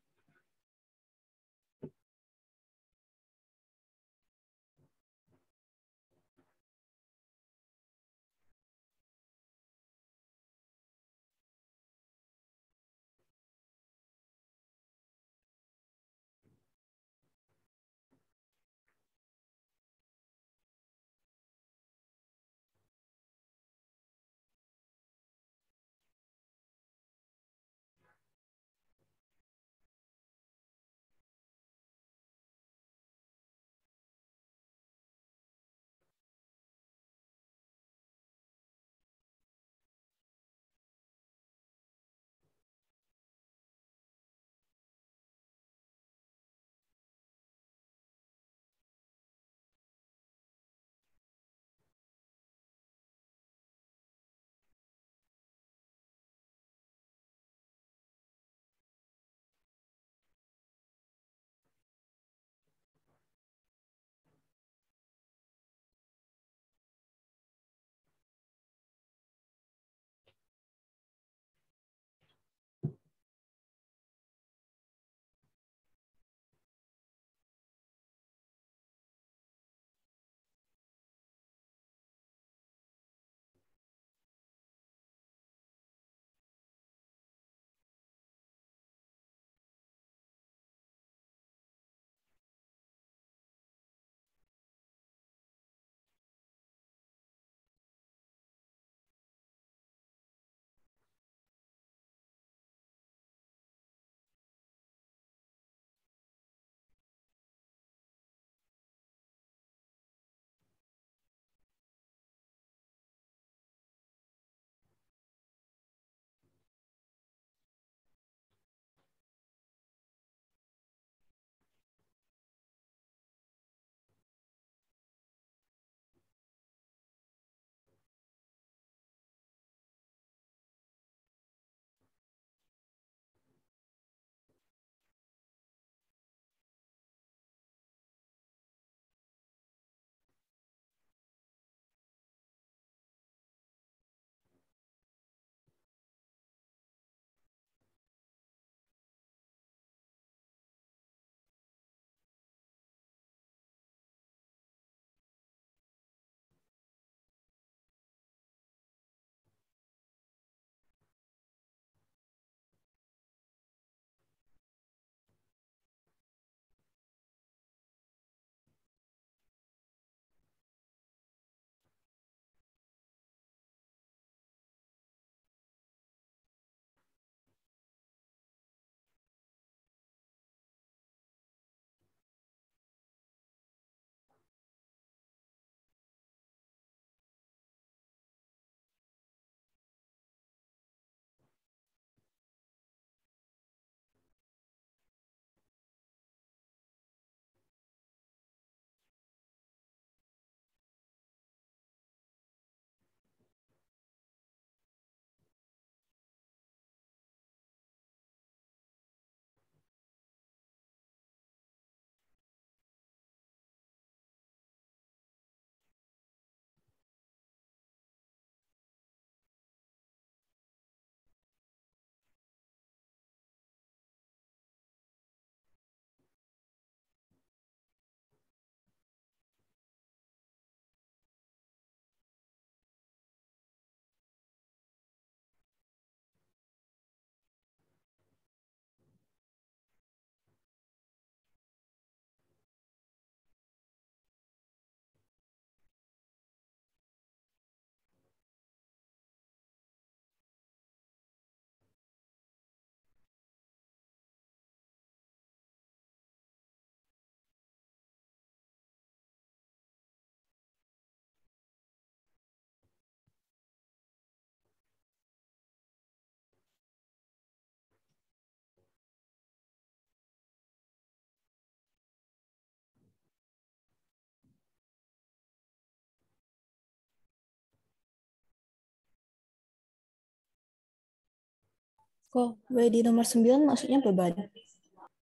Kok W di nomor 9 maksudnya beban?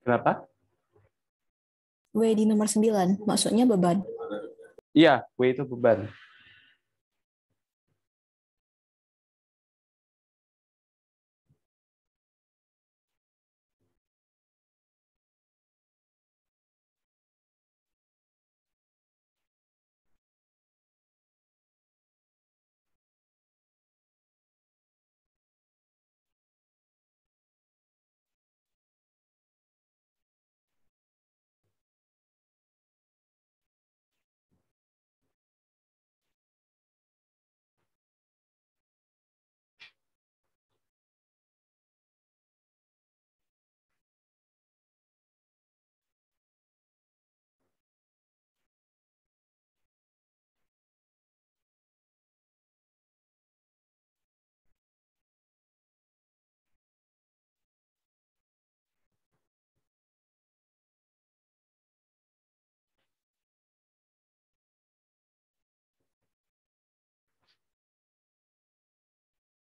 Kenapa? W di nomor 9 maksudnya beban. Iya, W itu beban.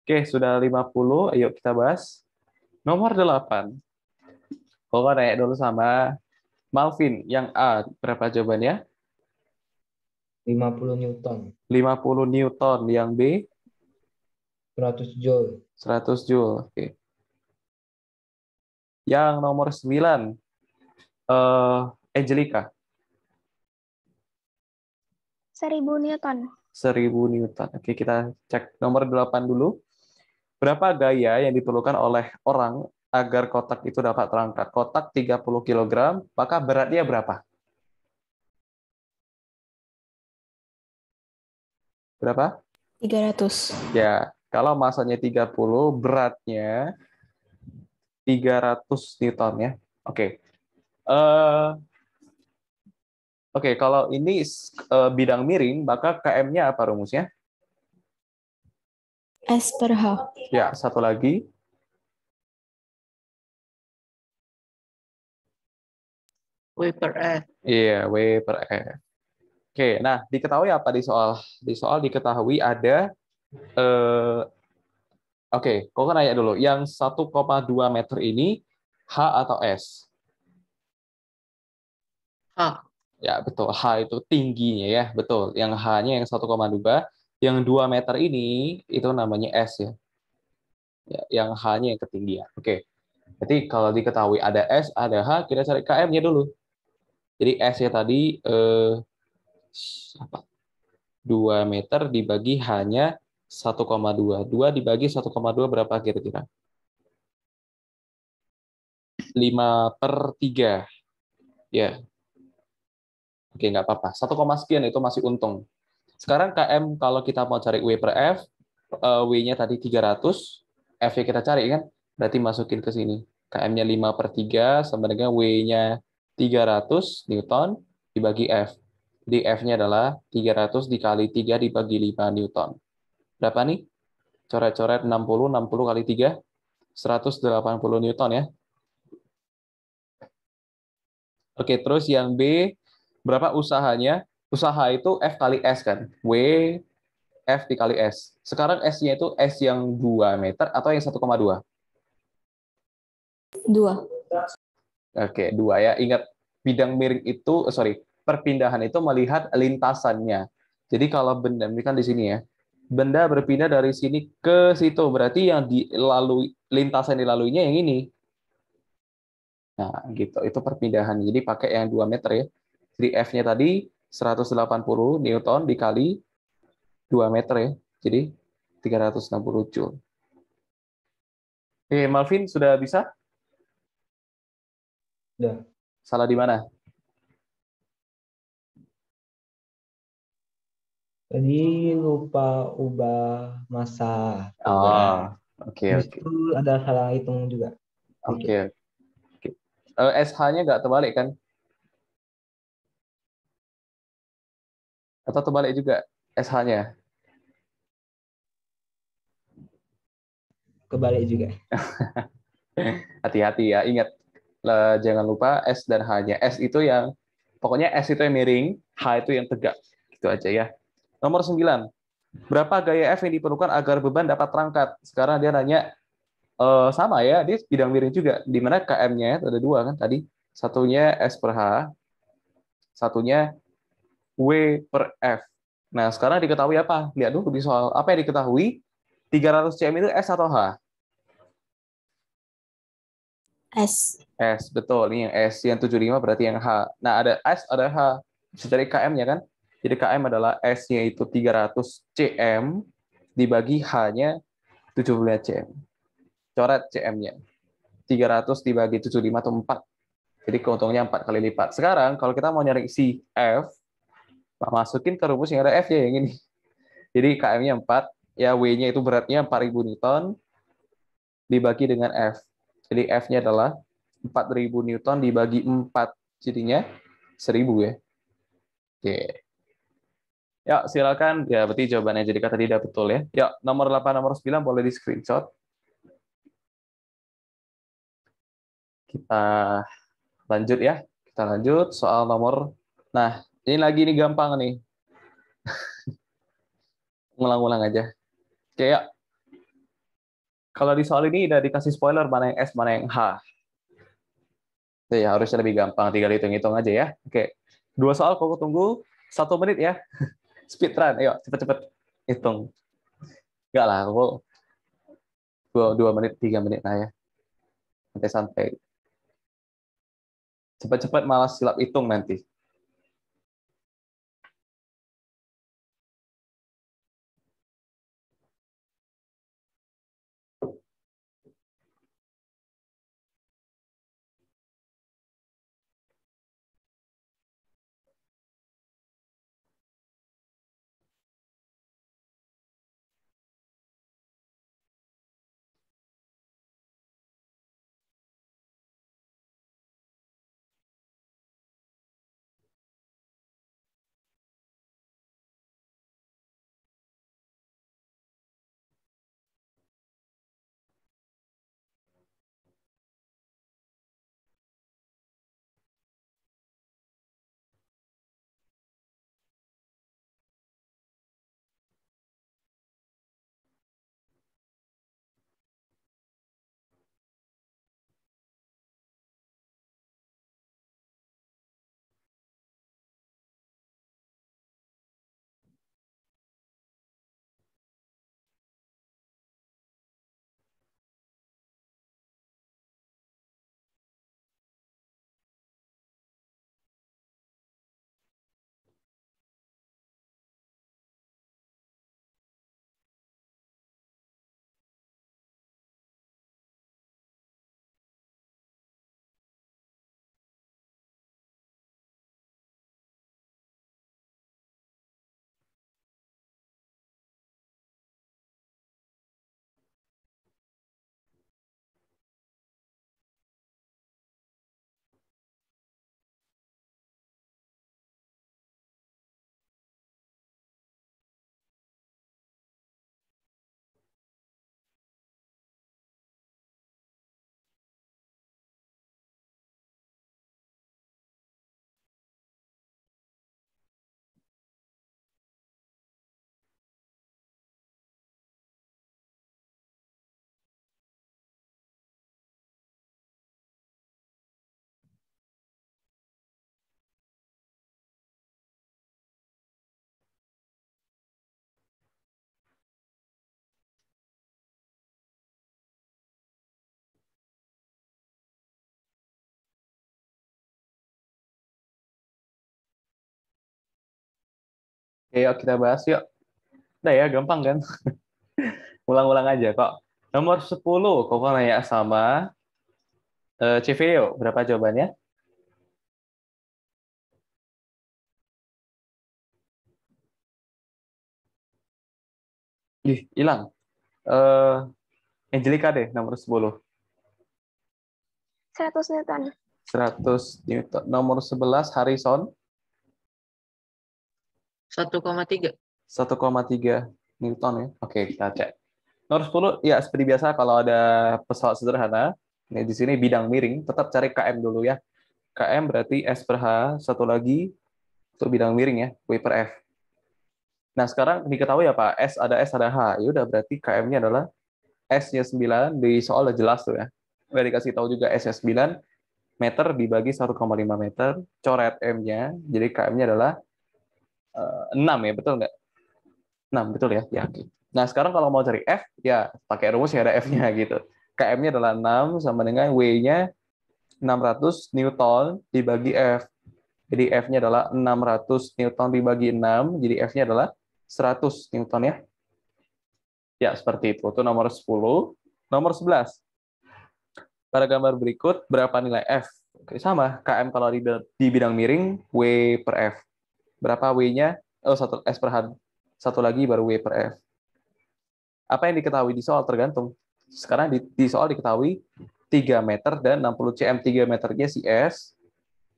Oke, sudah 50, ayo kita bahas. Nomor 8. Kalau nanya dulu sama Malvin, yang A berapa jawabannya? 50 Newton. 50 Newton, yang B? 100 Joule. 100 Joule, oke. Yang nomor 9, uh, eh, Angelica. 1000 Newton. 1000 Newton. Oke, kita cek nomor 8 dulu. Berapa gaya yang diperlukan oleh orang agar kotak itu dapat terangkat? Kotak 30 kg, maka beratnya berapa? Berapa? 300. Ya, kalau masanya 30, beratnya 300 Newton ya. Oke. Okay. Uh, eh, Oke, okay, kalau ini eh, bidang miring, maka KM-nya apa rumusnya? As per h. Ya, satu lagi. W per F. Iya, yeah, W per F. Oke, nah diketahui apa di soal? Di soal diketahui ada Uh, Oke, okay, kan nanya dulu. Yang 1,2 meter ini H atau S? H. Ya, betul. H itu tingginya ya, betul. Yang H-nya yang 1,2, yang 2 meter ini itu namanya S ya. ya Yang H-nya yang ketinggian. Oke. Okay. Jadi kalau diketahui ada S, ada H, kita cari KM-nya dulu. Jadi S-nya tadi eh, apa? 2 meter dibagi hanya 1,2. 2 dibagi 1,2 berapa kira-kira? 5 per 3. Ya. Yeah. Oke, okay, nggak apa-apa. 1, sekian itu masih untung. Sekarang KM kalau kita mau cari W per F, eh, W-nya tadi 300, F-nya kita cari kan, berarti masukin ke sini. KM-nya 5 per 3, sama dengan W-nya 300 Newton dibagi F. Jadi F-nya adalah 300 dikali 3 dibagi 5 Newton. Berapa nih? Coret-coret 60, 60 kali 3, 180 Newton ya. Oke, terus yang B, berapa usahanya? usaha itu F kali S kan. W F dikali S. Sekarang S-nya itu S yang 2 meter atau yang 1,2? 2. Oke, 2 ya. Ingat, bidang miring itu, eh, sorry, perpindahan itu melihat lintasannya. Jadi kalau benda, ini kan di sini ya, benda berpindah dari sini ke situ, berarti yang dilalui, lintasan dilaluinya yang ini. Nah, gitu. Itu perpindahan. Jadi pakai yang 2 meter ya. Jadi F-nya tadi 180 Newton dikali 2 meter ya. Jadi 360 Joule. Oke, Malvin sudah bisa? Sudah. Salah di mana? Tadi lupa ubah masa. Oh, oke okay, Okay. Itu ada salah hitung juga. Oke. Okay. Okay. Uh, eh, SH-nya nggak terbalik kan? Atau terbalik juga SH-nya? Kebalik juga. Hati-hati ya, ingat jangan lupa S dan H-nya. S itu yang pokoknya S itu yang miring, H itu yang tegak. Gitu aja ya. Nomor 9. Berapa gaya F yang diperlukan agar beban dapat terangkat? Sekarang dia nanya e, sama ya, di bidang miring juga. Di mana KM-nya ada dua kan tadi. Satunya S per H, satunya W per F. Nah, sekarang diketahui apa? Lihat dulu di soal. Apa yang diketahui? 300 CM itu S atau H? S. S, betul. Ini yang S. Yang 75 berarti yang H. Nah, ada S, ada H. Secara KM-nya kan? Jadi KM adalah S-nya itu 300 CM dibagi H-nya 75 CM. Coret CM-nya. 300 dibagi 75 atau 4. Jadi keuntungannya 4 kali lipat. Sekarang kalau kita mau nyari si F, masukin ke rumus yang ada F ya yang ini. Jadi KM-nya 4, ya W-nya itu beratnya 4000 Newton dibagi dengan F. Jadi F-nya adalah 4000 Newton dibagi 4, jadinya 1000 ya. Oke. Ya, silakan. Ya, berarti jawabannya jadi kata tidak betul ya. Ya, nomor 8, nomor 9 boleh di screenshot. Kita lanjut ya. Kita lanjut soal nomor. Nah, ini lagi ini gampang nih. ngulang-ngulang aja. Kayak kalau di soal ini udah dikasih spoiler mana yang S, mana yang H. Jadi ya, harusnya lebih gampang, tinggal hitung-hitung aja ya. Oke, dua soal kok tunggu satu menit ya. Speed run, ayo cepet-cepet hitung. Enggak lah, aku dua, dua menit, tiga menit lah ya. Santai-santai. Cepet-cepet malah silap hitung nanti. Oke, yuk kita bahas yuk. Udah ya, gampang kan? Ulang-ulang aja kok. Nomor 10, Koko nanya sama uh, eh, CVO. Berapa jawabannya? Ih, hilang. Uh, Angelica deh, nomor 10. 100 Newton. 100 Newton. Nomor 11, Harrison. 1,3. 1,3 Newton ya. Oke, kita cek. Nomor 10, ya seperti biasa kalau ada pesawat sederhana, ini di sini bidang miring, tetap cari KM dulu ya. KM berarti S per H, satu lagi untuk bidang miring ya, W per F. Nah, sekarang diketahui ya Pak, S ada S ada H. Ya udah berarti KM-nya adalah S-nya 9, di soal udah jelas tuh ya. Udah dikasih tahu juga S-nya 9, meter dibagi 1,5 meter, coret M-nya, jadi KM-nya adalah 6 eh, ya betul nggak? 6 betul ya? Ya. Nah, sekarang kalau mau cari F, ya pakai rumus ya ada F-nya gitu. KM-nya adalah 6 sama dengan W-nya 600 Newton dibagi F. Jadi F-nya adalah 600 Newton dibagi 6, jadi F-nya adalah 100 Newton ya. Ya, seperti itu. Itu nomor 10. Nomor 11. Pada gambar berikut, berapa nilai F? Oke, sama. KM kalau di bidang miring, W per F. Berapa W-nya? Oh, satu S per H. Satu lagi baru W per F. Apa yang diketahui di soal tergantung. Sekarang di, di soal diketahui 3 meter dan 60 cm. 3 meternya si S,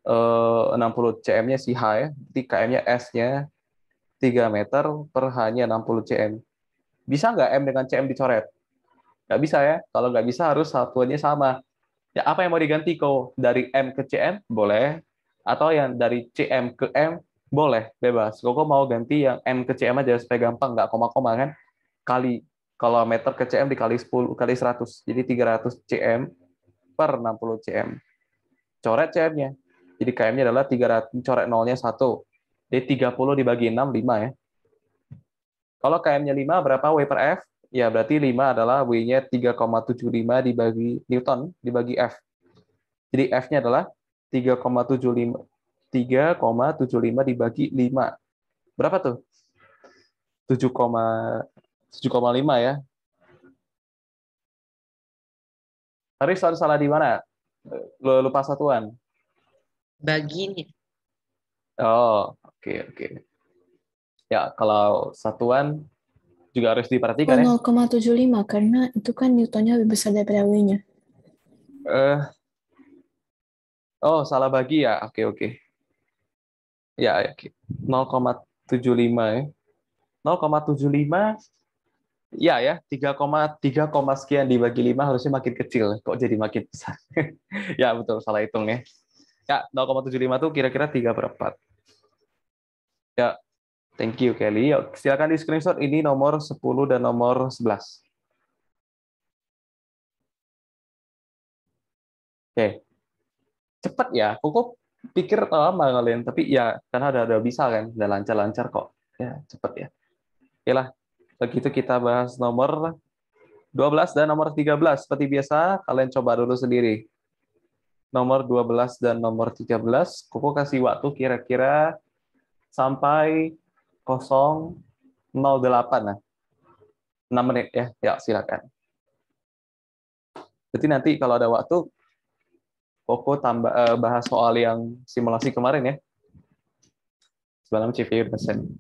60 eh, cm-nya si H, ya. KM-nya S-nya 3 meter per H-nya 60 cm. Bisa nggak M dengan cm dicoret? Nggak bisa ya. Kalau nggak bisa harus satuannya sama. Ya apa yang mau diganti kok? Dari M ke CM? Boleh. Atau yang dari CM ke M? Boleh, bebas. Koko mau ganti yang M ke CM aja supaya gampang, nggak koma-koma kan? Kali. Kalau meter ke CM dikali 10, kali 100. Jadi 300 CM per 60 CM. Coret CM-nya. Jadi KM-nya adalah 300, coret nolnya 1. Jadi 30 dibagi 6, 5 ya. Kalau KM-nya 5, berapa W per F? Ya, berarti 5 adalah W-nya 3,75 dibagi Newton, dibagi F. Jadi F-nya adalah 3,75 3,75 dibagi 5. Berapa tuh? 7,5 ya. Arif selalu salah di mana? lupa satuan. Bagi nih. Oh, oke okay, oke. Okay. Ya, kalau satuan juga harus diperhatikan ya. oh, 0,75 ya. karena itu kan newtonnya lebih besar daripada W-nya. uh, Oh, salah bagi ya. Oke, okay, oke. Okay ya 0,75 ya. 0,75 ya ya 3,3, ya. ya, ya, sekian dibagi 5 harusnya makin kecil kok jadi makin besar. ya betul salah hitung ya. Ya 0,75 itu kira-kira 3 per 4. Ya, thank you Kelly. Yuk, silakan di screenshot ini nomor 10 dan nomor 11. Oke. Cepat ya, cukup pikir lama kalian tapi ya karena ada ada bisa kan udah lancar lancar kok ya cepet ya oke lah begitu kita bahas nomor 12 dan nomor 13 seperti biasa kalian coba dulu sendiri nomor 12 dan nomor 13 Koko kasih waktu kira-kira sampai nol nah 6 menit ya ya silakan jadi nanti kalau ada waktu Koko tambah uh, bahas soal yang simulasi kemarin ya. Selamat CV persen.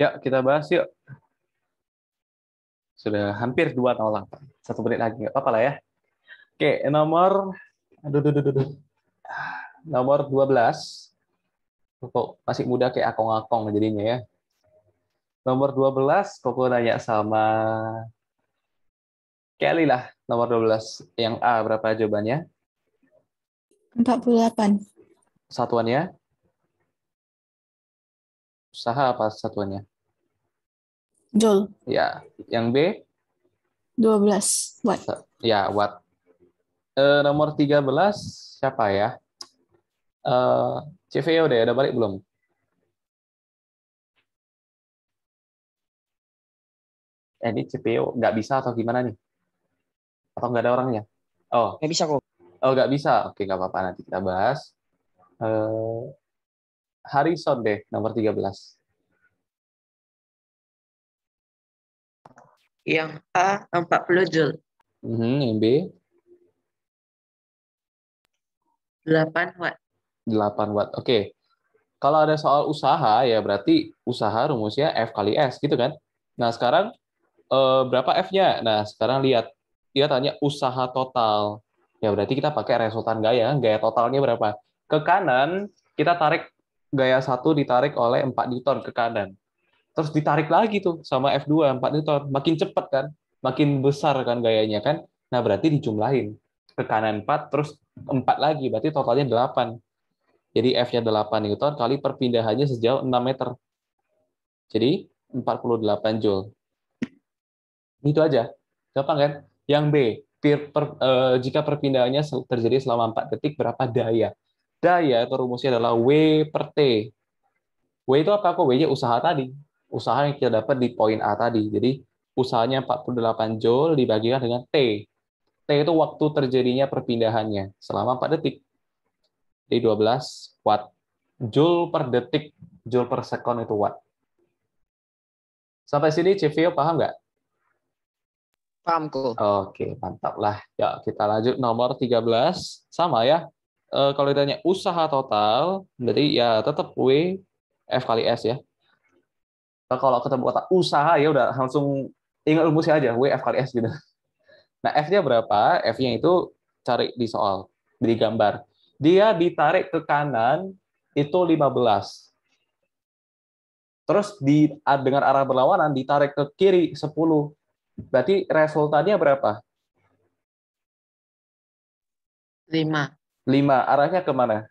Ya, kita bahas yuk. Sudah hampir dua tahun lah. Satu menit lagi, nggak apa-apa lah ya. Oke, nomor... Aduh, aduh, aduh, aduh. Nomor 12. Kok masih muda kayak akong-akong jadinya ya. Nomor 12, Koko nanya sama Kelly lah, nomor 12. Yang A, berapa jawabannya? 48. Satuannya? Usaha apa satuannya? Joule. Ya, yang B 12 watt. Ya, watt. E, eh, nomor 13 siapa ya? E, CVO deh, ada balik belum? Eh, ini CPO nggak bisa atau gimana nih? Atau nggak ada orangnya? Oh, nggak bisa kok. Oh, nggak bisa. Oke, nggak apa-apa. Nanti kita bahas. Eh, Harrison deh, nomor 13. yang A 40 joule. Mm-hmm, yang B 8 watt. 8 watt. Oke. Okay. Kalau ada soal usaha ya berarti usaha rumusnya F kali S gitu kan. Nah, sekarang eh, berapa F-nya? Nah, sekarang lihat dia tanya usaha total. Ya berarti kita pakai resultan gaya, kan? gaya totalnya berapa? Ke kanan kita tarik gaya satu ditarik oleh 4 Newton ke kanan terus ditarik lagi tuh sama F2 4 Newton makin cepat kan makin besar kan gayanya kan nah berarti dijumlahin ke kanan 4 terus 4 lagi berarti totalnya 8 jadi F-nya 8 Newton kali perpindahannya sejauh 6 meter jadi 48 Joule itu aja gampang kan yang B per, per, eh, jika perpindahannya terjadi selama 4 detik berapa daya daya itu rumusnya adalah W per T W itu apa kok W-nya usaha tadi usaha yang kita dapat di poin A tadi. Jadi usahanya 48 joule dibagikan dengan T. T itu waktu terjadinya perpindahannya selama 4 detik. Jadi 12 watt. Joule per detik, joule per sekon itu watt. Sampai sini CVO paham nggak? Paham kok. Oke, mantap lah. Ya, kita lanjut nomor 13. Sama ya. E, kalau ditanya usaha total, berarti ya tetap W F kali S ya kalau ketemu kata usaha ya udah langsung ingat rumusnya aja W F kali S gitu. Nah F-nya berapa? F-nya itu cari di soal, di gambar. Dia ditarik ke kanan itu 15. Terus di dengan arah berlawanan ditarik ke kiri 10. Berarti resultannya berapa? 5. 5. Arahnya kemana?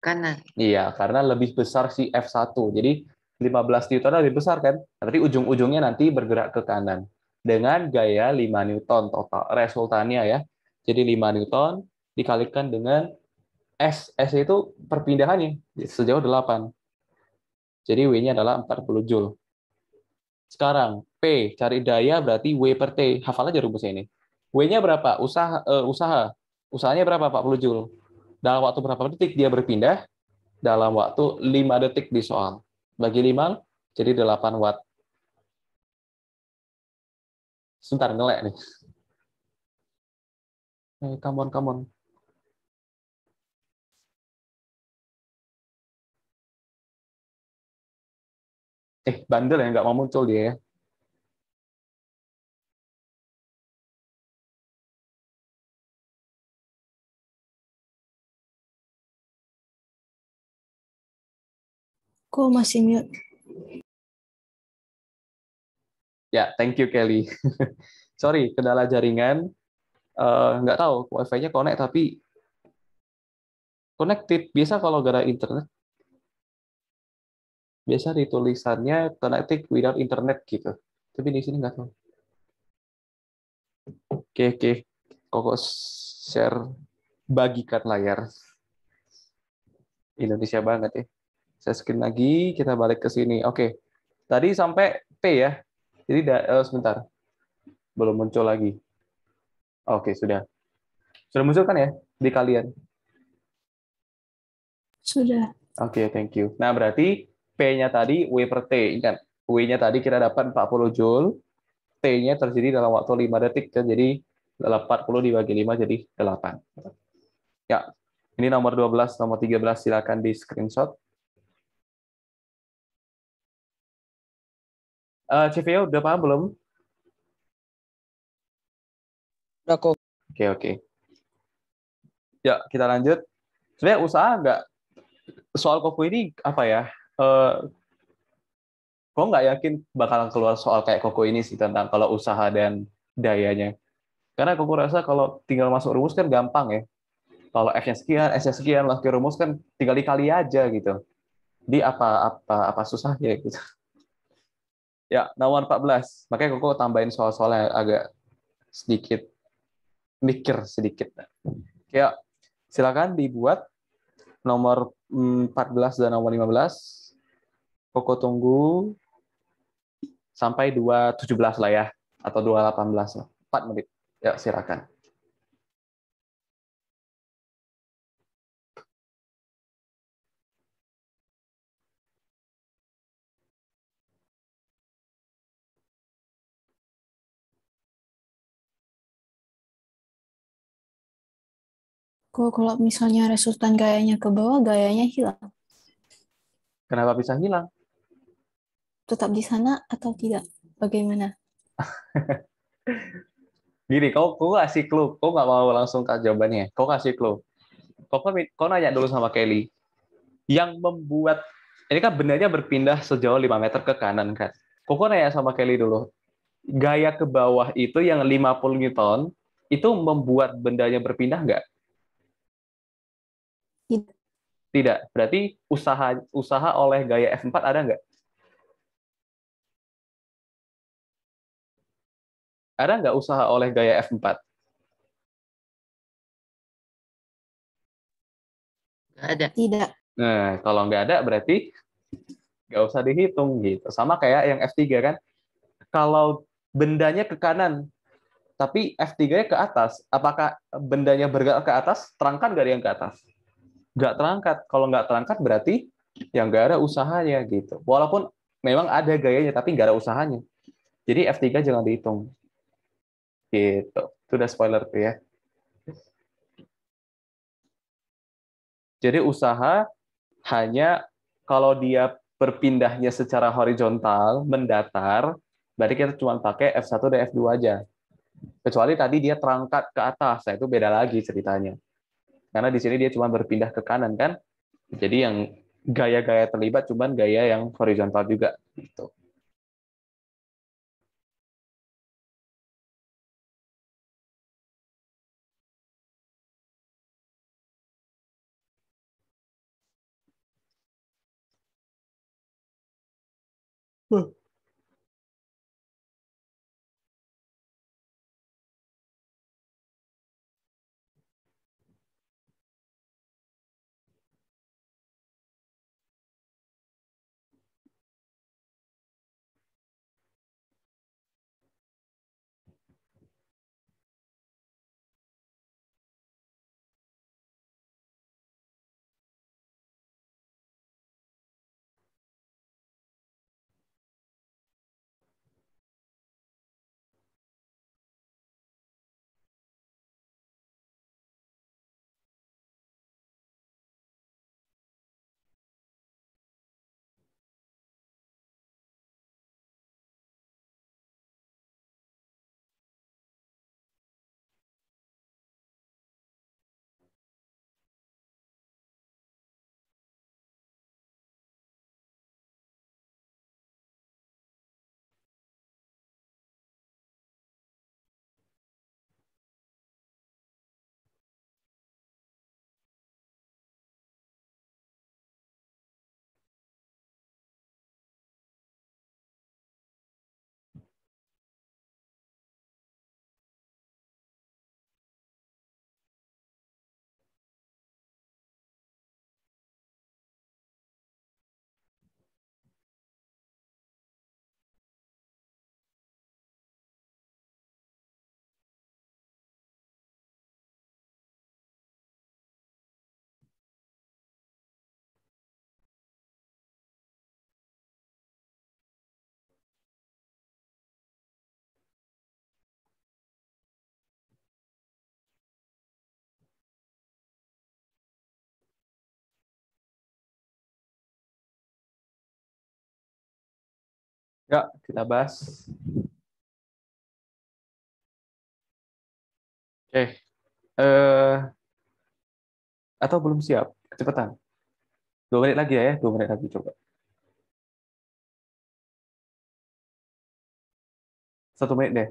Kanan. Iya, karena lebih besar si F1. Jadi 15 Newton lebih besar kan? Nah, berarti ujung-ujungnya nanti bergerak ke kanan dengan gaya 5 Newton total resultannya eh, ya. Jadi 5 Newton dikalikan dengan S. S itu perpindahannya sejauh 8. Jadi W-nya adalah 40 Joule. Sekarang P cari daya berarti W per T. Hafal aja rumusnya ini. W-nya berapa? Usaha uh, usaha. Usahanya berapa? 40 Joule. Dalam waktu berapa detik dia berpindah? Dalam waktu 5 detik di soal. Bagi 5, jadi 8 Watt. Sebentar, ngelek nih. Hey, eh, come on, come on. Eh, bandel ya, nggak mau muncul dia ya. Aku masih mute. Ya, thank you Kelly. Sorry, kendala jaringan. Uh, nggak tahu wifi-nya connect tapi connected. Biasa kalau gara internet, biasa ditulisannya connected without internet gitu. Tapi di sini nggak tahu. Oke, oke. kok share, bagikan layar. Indonesia banget ya. Saya screen lagi, kita balik ke sini. Oke, tadi sampai P ya. Jadi eh, sebentar, belum muncul lagi. Oke, sudah. Sudah muncul kan ya di kalian? Sudah. Oke, okay, thank you. Nah, berarti P-nya tadi W per T. Ingat, W-nya tadi kita dapat 40 Joule. T-nya terjadi dalam waktu 5 detik. Kan? Jadi 40 dibagi 5 jadi 8. Ya, ini nomor 12, nomor 13 silakan di screenshot. Uh, eh, CVO udah paham belum? Udah kok. Oke, oke. Ya, kita lanjut. Sebenarnya usaha nggak soal koko ini apa ya? Uh, eh, kok nggak yakin bakalan keluar soal kayak koko ini sih tentang kalau usaha dan dayanya. Karena koko rasa kalau tinggal masuk rumus kan gampang ya. Kalau F-nya sekian, S-nya sekian, lagi rumus kan tinggal dikali aja gitu. Di apa apa apa ya gitu. Ya, nomor 14. Makanya Koko tambahin soal soal yang agak sedikit mikir sedikit. Ya, silakan dibuat nomor 14 mm, dan nomor 15. Koko tunggu sampai 217 lah ya atau 218 lah. 4 menit. Ya, silakan. aku kalau misalnya resultan gayanya ke bawah, gayanya hilang. Kenapa bisa hilang? Tetap di sana atau tidak? Bagaimana? Gini, kau kau kasih clue, kau nggak mau langsung ke jawabannya. Kau kasih clue. Kau kau nanya dulu sama Kelly. Yang membuat ini kan benarnya berpindah sejauh 5 meter ke kanan kan. Kau Koko nanya sama Kelly dulu. Gaya ke bawah itu yang 50 Newton itu membuat bendanya berpindah nggak? Tidak. Tidak. Berarti usaha usaha oleh gaya F4 ada nggak? Ada nggak usaha oleh gaya F4? Nggak ada. Tidak. Nah, kalau nggak ada berarti nggak usah dihitung gitu. Sama kayak yang F3 kan. Kalau bendanya ke kanan, tapi F3-nya ke atas, apakah bendanya bergerak ke atas, terangkan nggak yang ke atas? nggak terangkat. Kalau nggak terangkat berarti yang nggak ada usahanya gitu. Walaupun memang ada gayanya, tapi nggak ada usahanya. Jadi F3 jangan dihitung. Gitu. Itu udah spoiler tuh ya. Jadi usaha hanya kalau dia berpindahnya secara horizontal, mendatar, berarti kita cuma pakai F1 dan F2 aja. Kecuali tadi dia terangkat ke atas, nah, itu beda lagi ceritanya. Karena di sini dia cuma berpindah ke kanan kan. Jadi yang gaya-gaya terlibat cuma gaya yang horizontal juga gitu. Ya, kita bahas. Oke. eh atau belum siap? Kecepatan. Dua menit lagi ya, ya? dua menit lagi coba. Satu menit deh.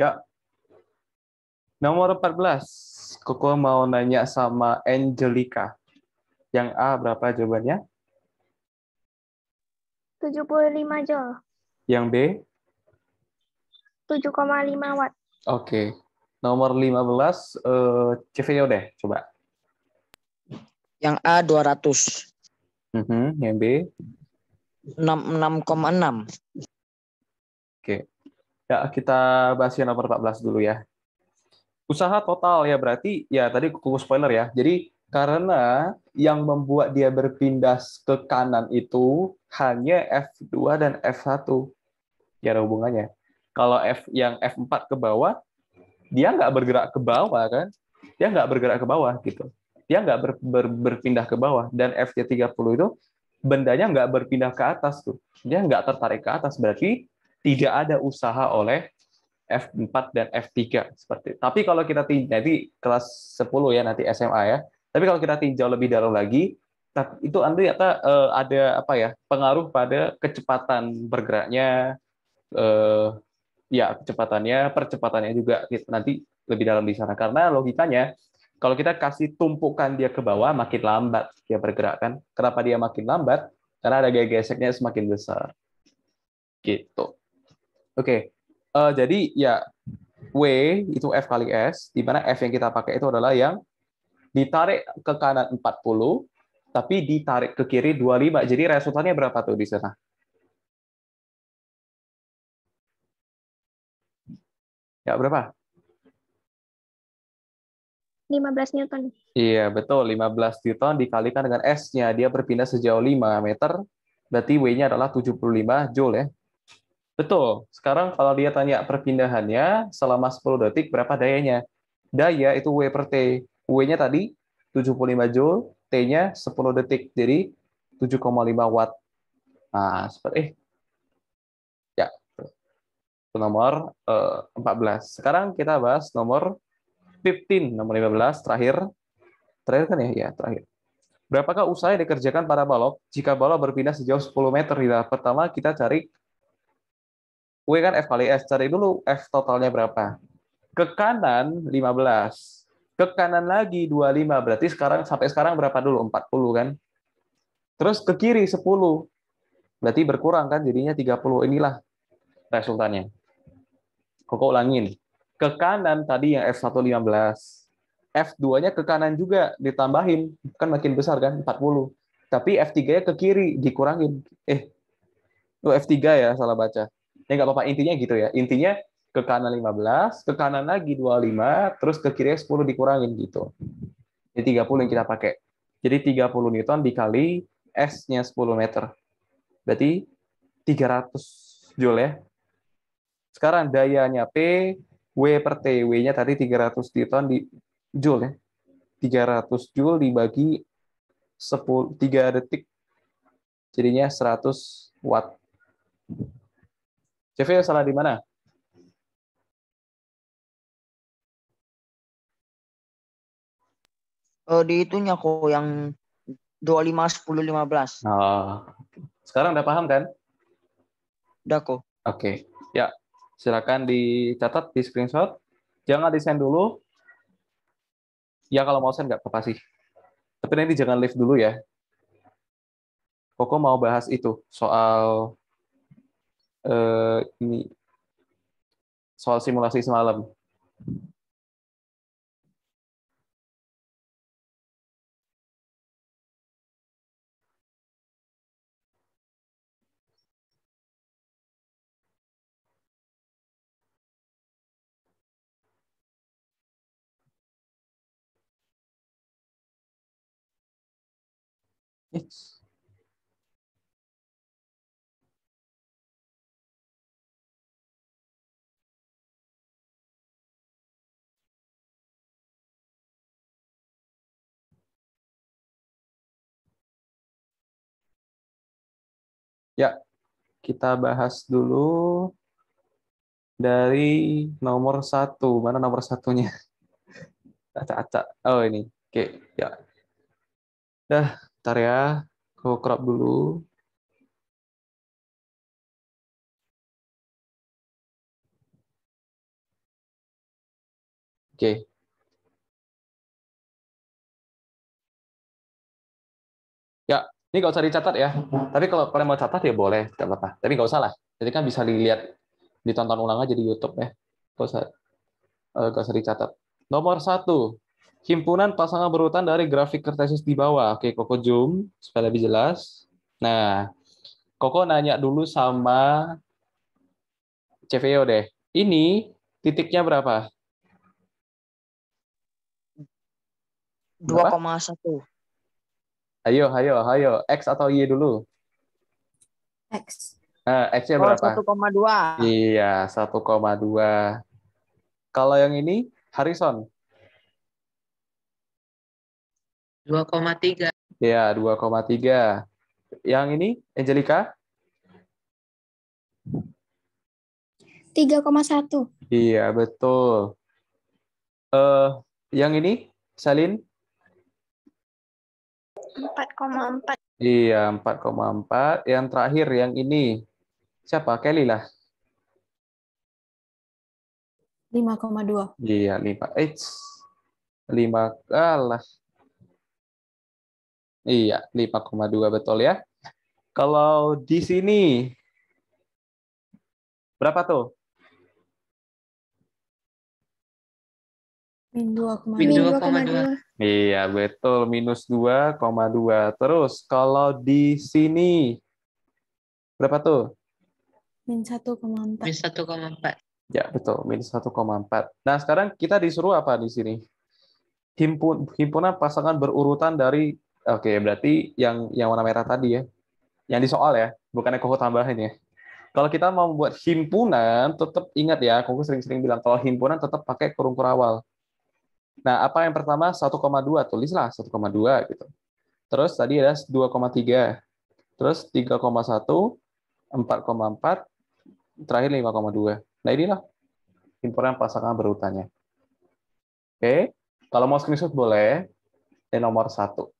Ya. Nomor 14. Koko mau nanya sama Angelica. Yang A berapa jawabannya? 75 Joule. Yang B? 7,5 Watt. Oke. Nomor 15, uh, CVO deh, coba. Yang A 200. Mm -hmm. Yang B? 66,6. Oke. Okay. Ya, kita bahas yang nomor 14 dulu ya. Usaha total ya berarti ya tadi kuku spoiler ya. Jadi karena yang membuat dia berpindah ke kanan itu hanya F2 dan F1. Ya ada hubungannya. Kalau F yang F4 ke bawah, dia nggak bergerak ke bawah kan? Dia nggak bergerak ke bawah gitu. Dia nggak ber, ber, berpindah ke bawah. Dan tiga 30 itu bendanya nggak berpindah ke atas tuh. Dia nggak tertarik ke atas. Berarti tidak ada usaha oleh F4 dan F3 seperti. Tapi kalau kita nanti kelas 10 ya nanti SMA ya. Tapi kalau kita tinjau lebih dalam lagi, itu ternyata eh, ada apa ya pengaruh pada kecepatan bergeraknya, eh, ya kecepatannya, percepatannya juga gitu, nanti lebih dalam di sana karena logikanya kalau kita kasih tumpukan dia ke bawah makin lambat dia bergerak kan. Kenapa dia makin lambat? Karena ada gaya geseknya semakin besar. Gitu. Oke, okay. uh, eh, jadi ya W itu F kali S, di mana F yang kita pakai itu adalah yang ditarik ke kanan 40, tapi ditarik ke kiri 25. Jadi resultannya berapa tuh di sana? Ya, berapa? 15 Newton. Iya, betul. 15 Newton dikalikan dengan S-nya. Dia berpindah sejauh 5 meter, berarti W-nya adalah 75 Joule ya. Betul. Sekarang kalau dia tanya perpindahannya selama 10 detik berapa dayanya? Daya itu W per T. W-nya tadi 75 Joule, T-nya 10 detik. Jadi 7,5 Watt. Nah, seperti eh ya. Itu nomor eh, 14. Sekarang kita bahas nomor 15, nomor 15 terakhir. Terakhir kan ya? Ya, terakhir. Berapakah usaha yang dikerjakan pada balok jika balok berpindah sejauh 10 meter? Pertama, kita cari W kan F kali S. Cari dulu F totalnya berapa. Ke kanan 15. Ke kanan lagi 25. Berarti sekarang sampai sekarang berapa dulu? 40 kan? Terus ke kiri 10. Berarti berkurang kan jadinya 30. Inilah resultannya. Koko ulangin. Ke kanan tadi yang F1 15. F2-nya ke kanan juga ditambahin. Kan makin besar kan? 40. Tapi F3-nya ke kiri dikurangin. Eh, F3 ya salah baca ya nggak apa-apa intinya gitu ya intinya ke kanan 15 ke kanan lagi 25 terus ke kiri 10 dikurangin gitu jadi 30 yang kita pakai jadi 30 newton dikali S-nya 10 meter berarti 300 joule ya sekarang dayanya P W per T W-nya tadi 300 newton di joule ya 300 joule dibagi 10 3 detik jadinya 100 watt CV salah di mana? Uh, di itunya kok yang 25 10 15. Oh. Sekarang udah paham kan? Udah kok. Oke. Okay. Ya, silakan dicatat di screenshot. Jangan desain dulu. Ya kalau mau send nggak apa-apa sih. Tapi nanti jangan leave dulu ya. Koko mau bahas itu soal uh, ini soal simulasi semalam. It's kita bahas dulu dari nomor satu. Mana nomor satunya? Acak-acak. Oh ini. Oke, okay. ya. Dah, ntar ya. Aku crop dulu. Oke. Okay. Ini nggak usah dicatat ya. Tapi kalau kalian mau catat ya boleh, tidak apa-apa. Tapi nggak usah lah. Jadi kan bisa dilihat, ditonton ulang aja di YouTube ya. Gak usah, eh, nggak usah dicatat. Nomor satu, himpunan pasangan berurutan dari grafik kertesis di bawah. Oke, Koko zoom supaya lebih jelas. Nah, Koko nanya dulu sama CVO e deh. Ini titiknya berapa? satu. Ayo, ayo, ayo. X atau Y dulu? X. Eh, nah, X-nya oh, berapa? oh, 1,2. Iya, 1,2. Kalau yang ini, Harrison? 2,3. Iya, 2,3. Yang ini, Angelica? 3,1. Iya, betul. Eh, uh, yang ini, Salin? 4,4. Iya, 4,4. Yang terakhir yang ini. Siapa? Kelly lah. 5,2. Iya, 5. Eits. 5 kalah. Iya, 5,2 betul ya. Kalau di sini berapa tuh? Min 2,2. Min dua, Iya, betul. Minus 2,2. Terus, kalau di sini, berapa tuh? Min 1,4. Min 1,4. Ya, betul. Min 1,4. Nah, sekarang kita disuruh apa di sini? Himpun, himpunan pasangan berurutan dari, oke, okay, berarti yang yang warna merah tadi ya. Yang di soal ya, bukannya koko tambahin ya kalau kita mau membuat himpunan, tetap ingat ya, aku sering-sering bilang kalau himpunan tetap pakai kurung kurawal. Nah, apa yang pertama 1,2, tulislah 1,2 gitu. Terus tadi ada 2,3. Terus 3,1, 4,4, terakhir 5,2. Nah, inilah imporan pasangan berutannya. Oke, kalau mau screenshot boleh. Ini nomor satu.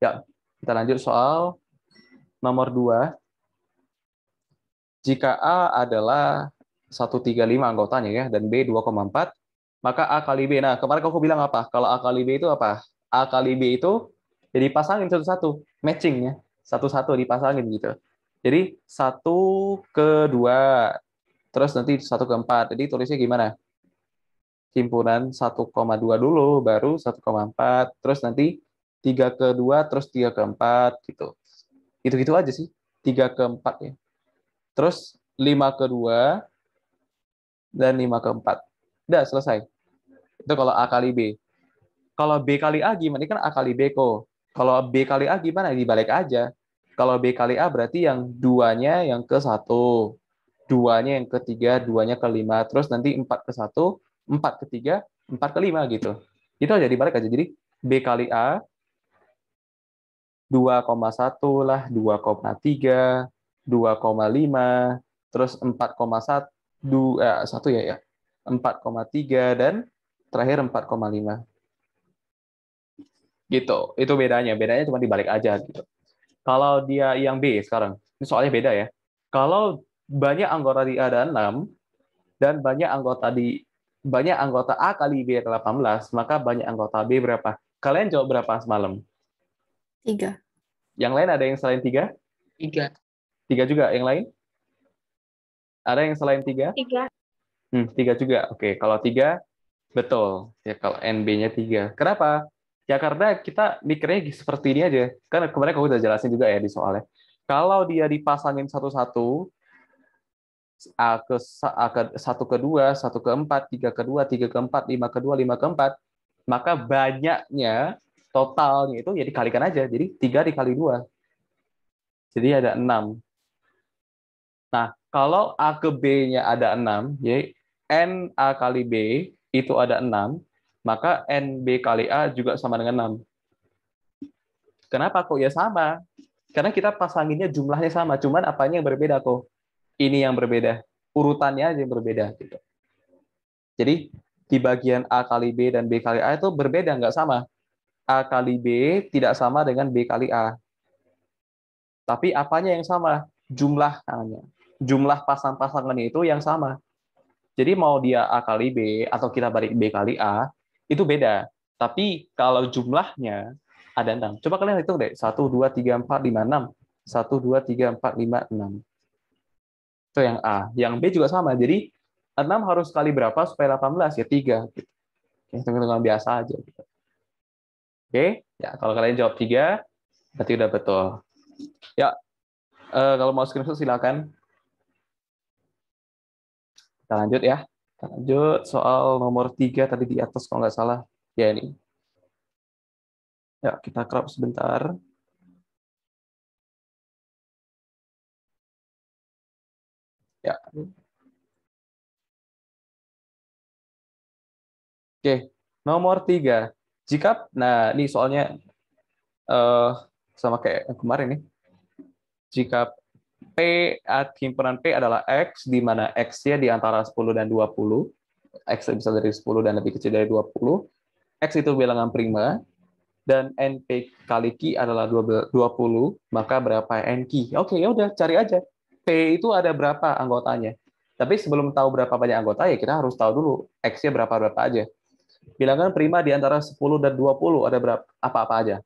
Ya, kita lanjut soal nomor dua. Jika A adalah 135 anggotanya ya dan B 2,4, maka A kali B. Nah, kemarin aku bilang apa? Kalau A kali B itu apa? A kali B itu jadi ya pasangin satu-satu, matching ya. Satu-satu dipasangin gitu. Jadi satu ke dua, terus nanti satu ke empat. Jadi tulisnya gimana? Himpunan 1,2 dulu, baru 1,4, terus nanti 3 ke 2, terus 3 ke 4, gitu. Gitu-gitu aja sih, 3 ke 4 ya. Terus 5 ke 2, dan 5 ke 4 Udah, selesai. Itu kalau A kali B. Kalau B kali A gimana? Ini kan A kali B kok. Kalau B kali A gimana? Dibalik aja. Kalau B kali A berarti yang duanya yang ke satu, duanya yang ketiga, duanya ke lima, terus nanti empat ke satu, empat ke tiga, empat ke lima gitu. Itu aja dibalik aja. Jadi B kali A 2,1 lah, 2,3, 2,5, terus 4,1, eh, 1 ya ya, 4,3 dan terakhir 4,5. Gitu. Itu bedanya. Bedanya cuma dibalik aja gitu. Kalau dia yang B sekarang, ini soalnya beda ya. Kalau banyak anggota di A ada 6 dan banyak anggota di banyak anggota A kali B adalah 18, maka banyak anggota B berapa? Kalian jawab berapa semalam? Tiga. Yang lain ada yang selain tiga? Tiga. Tiga juga. Yang lain? Ada yang selain tiga? Tiga. Hmm, tiga juga. Oke, kalau tiga betul. Ya kalau NB-nya tiga. Kenapa? Ya karena kita mikirnya seperti ini aja. karena kemarin aku udah jelasin juga ya di soalnya. Kalau dia dipasangin satu-satu, A ke, A ke satu ke dua, satu ke empat, tiga ke dua, tiga ke empat, lima ke dua, lima ke empat, maka banyaknya totalnya itu ya dikalikan aja. Jadi tiga dikali dua. Jadi ada enam. Nah, kalau A ke B-nya ada 6, ya N A kali B itu ada 6, maka NB kali A juga sama dengan 6. Kenapa kok ya sama? Karena kita pasanginnya jumlahnya sama, cuman apanya yang berbeda kok? Ini yang berbeda, urutannya aja yang berbeda gitu. Jadi di bagian A kali B dan B kali A itu berbeda, nggak sama. A kali B tidak sama dengan B kali A. Tapi apanya yang sama? Jumlahnya. Jumlah pasang-pasangannya itu yang sama. Jadi mau dia A kali B atau kita balik B kali A, itu beda. Tapi kalau jumlahnya ada 6. Coba kalian hitung deh. 1, 2, 3, 4, 5, 6. 1, 2, 3, 4, 5, 6. Itu yang A. Yang B juga sama. Jadi 6 harus kali berapa supaya 18? Ya 3. Gitu. Hitung-hitungan biasa aja. Gitu. Oke? Ya, kalau kalian jawab 3, berarti udah betul. Ya, Uh, kalau mau screenshot silakan. Kita lanjut ya. Kita lanjut soal nomor tiga tadi di atas kalau nggak salah. Ya ini. Ya, kita crop sebentar. Ya. Oke, nomor tiga. Jika, nah ini soalnya uh, sama kayak yang kemarin nih. Jika P, himpunan P adalah X, di mana X-nya di antara 10 dan 20. X bisa dari 10 dan lebih kecil dari 20. X itu bilangan prima, dan NP kali Q adalah 20, maka berapa NQ? Oke, ya udah cari aja. P itu ada berapa anggotanya. Tapi sebelum tahu berapa banyak anggota, ya kita harus tahu dulu X-nya berapa-berapa aja. Bilangan prima di antara 10 dan 20 ada berapa apa-apa aja.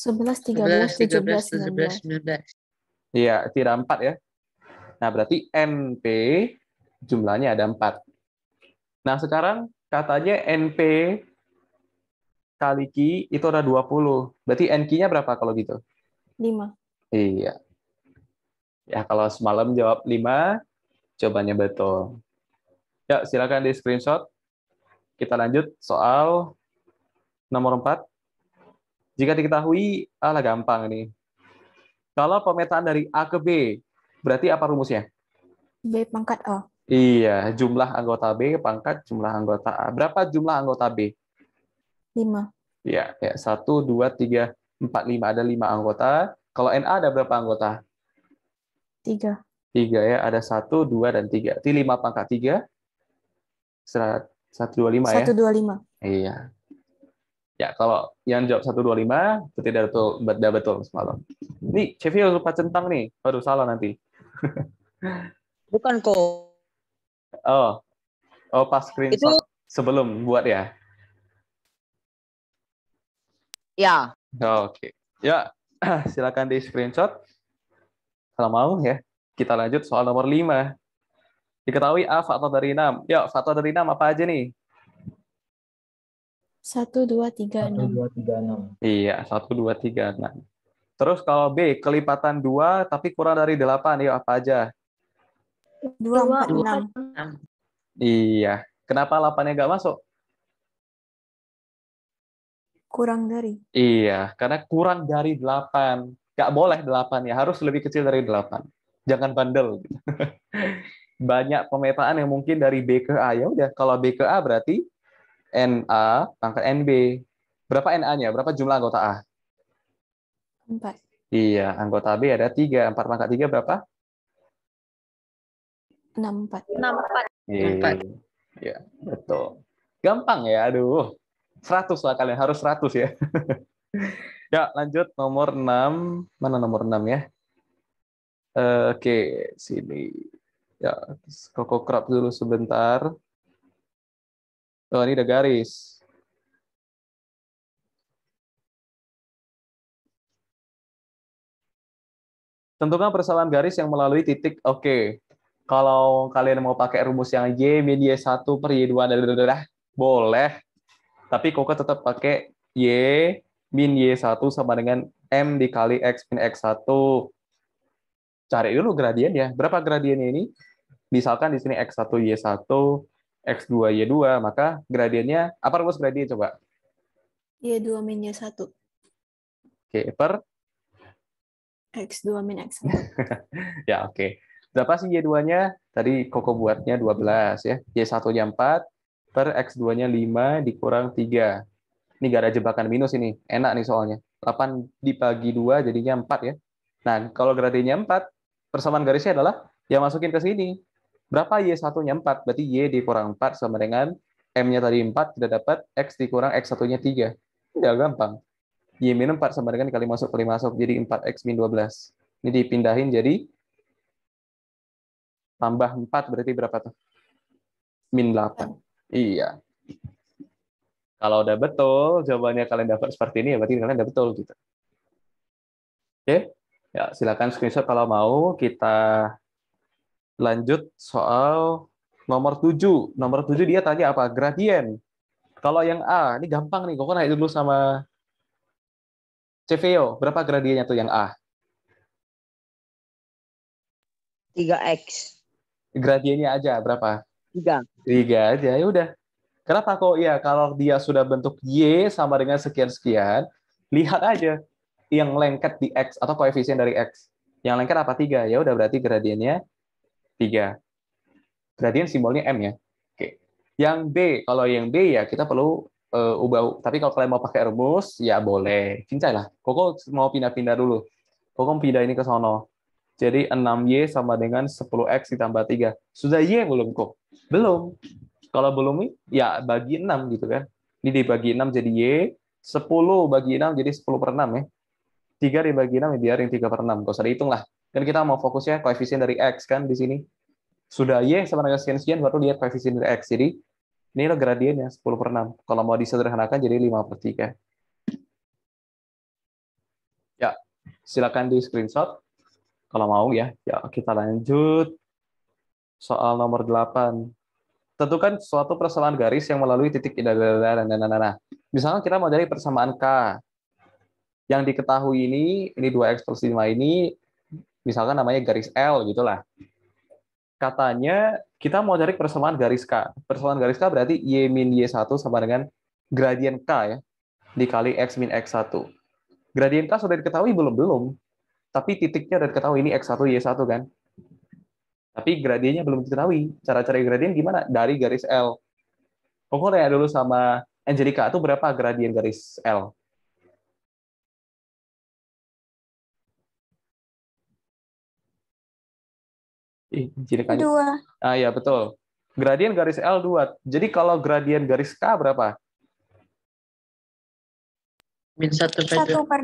11, 13, 13 17, 19. Iya, tidak 4 ya. Nah, berarti NP jumlahnya ada 4. Nah, sekarang katanya NP kali Q itu ada 20. Berarti NQ-nya berapa kalau gitu? 5. Iya. Ya, kalau semalam jawab 5, jawabannya betul. Ya, silakan di screenshot. Kita lanjut soal nomor 4. Jika diketahui, ala gampang nih. Kalau pemetaan dari A ke B, berarti apa rumusnya? B pangkat A. Iya, jumlah anggota B pangkat jumlah anggota A. Berapa jumlah anggota B? 5. Iya, ya. 1, 2, 3, 4, 5. Ada 5 anggota. Kalau NA ada berapa anggota? 3. 3 ya, ada 1, 2, dan 3. Jadi 5 pangkat 3, 1, 2, 5 ya? 1, 2, 5. Iya. Ya, kalau yang jawab 125 itu tidak betul, udah betul semalam. Ini Chevio lupa centang nih, baru salah nanti. Bukan kok. Oh. Oh, pas screenshot Itu... sebelum buat ya. Ya. Oh, Oke. Okay. Ya, silakan di screenshot. Kalau mau ya, kita lanjut soal nomor 5. Diketahui A faktor dari 6. Ya, faktor dari 6 apa aja nih? Satu, dua, tiga, enam. Iya, satu, dua, tiga, enam. Terus kalau B, kelipatan dua tapi kurang dari delapan, ya apa aja? Dua, enam. Iya. Kenapa delapannya nggak masuk? Kurang dari. Iya, karena kurang dari delapan. Nggak boleh delapan ya, harus lebih kecil dari delapan. Jangan bandel. Banyak pemetaan yang mungkin dari B ke A. Ya udah, kalau B ke A berarti NA pangkat NB. Berapa NA-nya? Berapa jumlah anggota A? Empat. Iya, anggota B ada tiga. Empat pangkat tiga berapa? Enam empat. Enam empat. Iya, iya betul. Gampang ya, aduh. seratus lah kalian, harus seratus ya. ya, lanjut nomor enam Mana nomor enam ya? Eh, oke, sini. Ya, koko kerap dulu sebentar. Oh, ini ada garis. Tentukan persamaan garis yang melalui titik. Oke. Okay. Kalau kalian mau pakai rumus yang Y min Y1 per Y2, dadadadada, boleh. Tapi kok tetap pakai Y min Y1 sama dengan M dikali X min X1. Cari dulu gradien ya. Berapa gradiennya ini? Misalkan di sini X1, Y1, X2, Y2, maka gradiennya, apa rumus gradien coba? Y2 min Y1. Oke, okay, per? X2 min X1. ya, oke. Okay. Berapa sih Y2-nya? Tadi Koko buatnya 12 ya. Y1-nya 4, per X2-nya 5, dikurang 3. Ini gak ada jebakan minus ini. Enak nih soalnya. 8 dibagi 2 jadinya 4 ya. Nah, kalau gradiennya 4, persamaan garisnya adalah yang masukin ke sini. Berapa Y satunya 4? Berarti Y dikurang 4 sama dengan M-nya tadi 4, kita dapat X dikurang X satunya 3. Tidak gampang. Y min 4 sama dengan kali masuk, kali masuk. Jadi 4X min 12. Ini dipindahin jadi tambah 4 berarti berapa tuh? Min 8. Iya. Kalau udah betul, jawabannya kalian dapat seperti ini, ya berarti kalian udah betul. gitu. Oke? Ya, silakan screenshot kalau mau. Kita Lanjut soal nomor 7. Nomor 7 dia tanya apa? Gradien. Kalau yang A, ini gampang nih. Kok naik dulu sama CVO. E berapa gradiennya tuh yang A? 3X. Gradiennya aja berapa? 3. 3 aja, ya udah. Kenapa kok ya kalau dia sudah bentuk Y sama dengan sekian-sekian, lihat aja yang lengket di X atau koefisien dari X. Yang lengket apa? 3. Ya udah berarti gradiennya 3. Berarti kan simbolnya M ya. Oke. Yang B, kalau yang B ya kita perlu uh, ubah. Tapi kalau kalian mau pakai rumus, ya boleh. Cincai lah. Koko mau pindah-pindah dulu. Koko pindah ini ke sono. Jadi 6Y sama dengan 10X ditambah 3. Sudah Y belum kok? Belum. Kalau belum, ya bagi 6 gitu kan. Ini dibagi 6 jadi Y. 10 bagi 6 jadi 10 per 6 ya. 3 dibagi 6 ya yang 3 per 6. Gak usah dihitung lah. Dan kita mau fokusnya koefisien dari X kan di sini. Sudah Y sama dengan sekian sekian baru lihat koefisien dari X. Jadi ini lo gradiennya 10 per 6. Kalau mau disederhanakan jadi 5 per 3. Ya, silakan di screenshot kalau mau ya. Ya, kita lanjut soal nomor 8 tentukan suatu persamaan garis yang melalui titik dan dan dan Misalnya kita mau cari persamaan K. Yang diketahui ini, ini 2X plus 5 ini misalkan namanya garis L gitulah. Katanya kita mau cari persamaan garis K. Persamaan garis K berarti Y min Y1 sama dengan gradien K ya, dikali X min X1. Gradien K sudah diketahui belum? Belum. Tapi titiknya sudah diketahui, ini X1, Y1 kan? Tapi gradiennya belum diketahui. Cara cari gradien gimana? Dari garis L. Pokoknya dulu sama Angelica, itu berapa gradien garis L? Ih, jadi kan. Dua. Ah ya betul. Gradien garis L 2. Jadi kalau gradien garis K berapa? Min satu per dua 1 per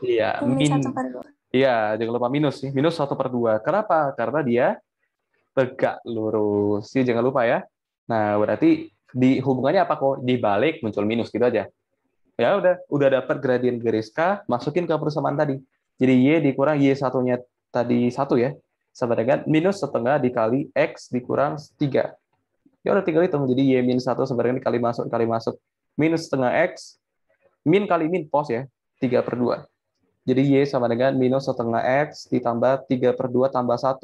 2. Iya, min, min per dua Iya, jangan lupa minus sih. Minus satu per dua Kenapa? Karena dia tegak lurus. Ya, jangan lupa ya. Nah, berarti di hubungannya apa kok? Dibalik muncul minus gitu aja. Ya udah, udah dapat gradien garis K, masukin ke persamaan tadi. Jadi Y dikurang Y satunya tadi satu ya sama ya dengan minus setengah dikali X dikurang 3. Ya udah tinggal hitung. Jadi Y minus 1 sama ya dengan kali masuk, kali masuk. Minus setengah X, min kali min pos ya, 3 per 2. Jadi Y sama ya dengan minus setengah X ditambah 3 per 2 tambah 1.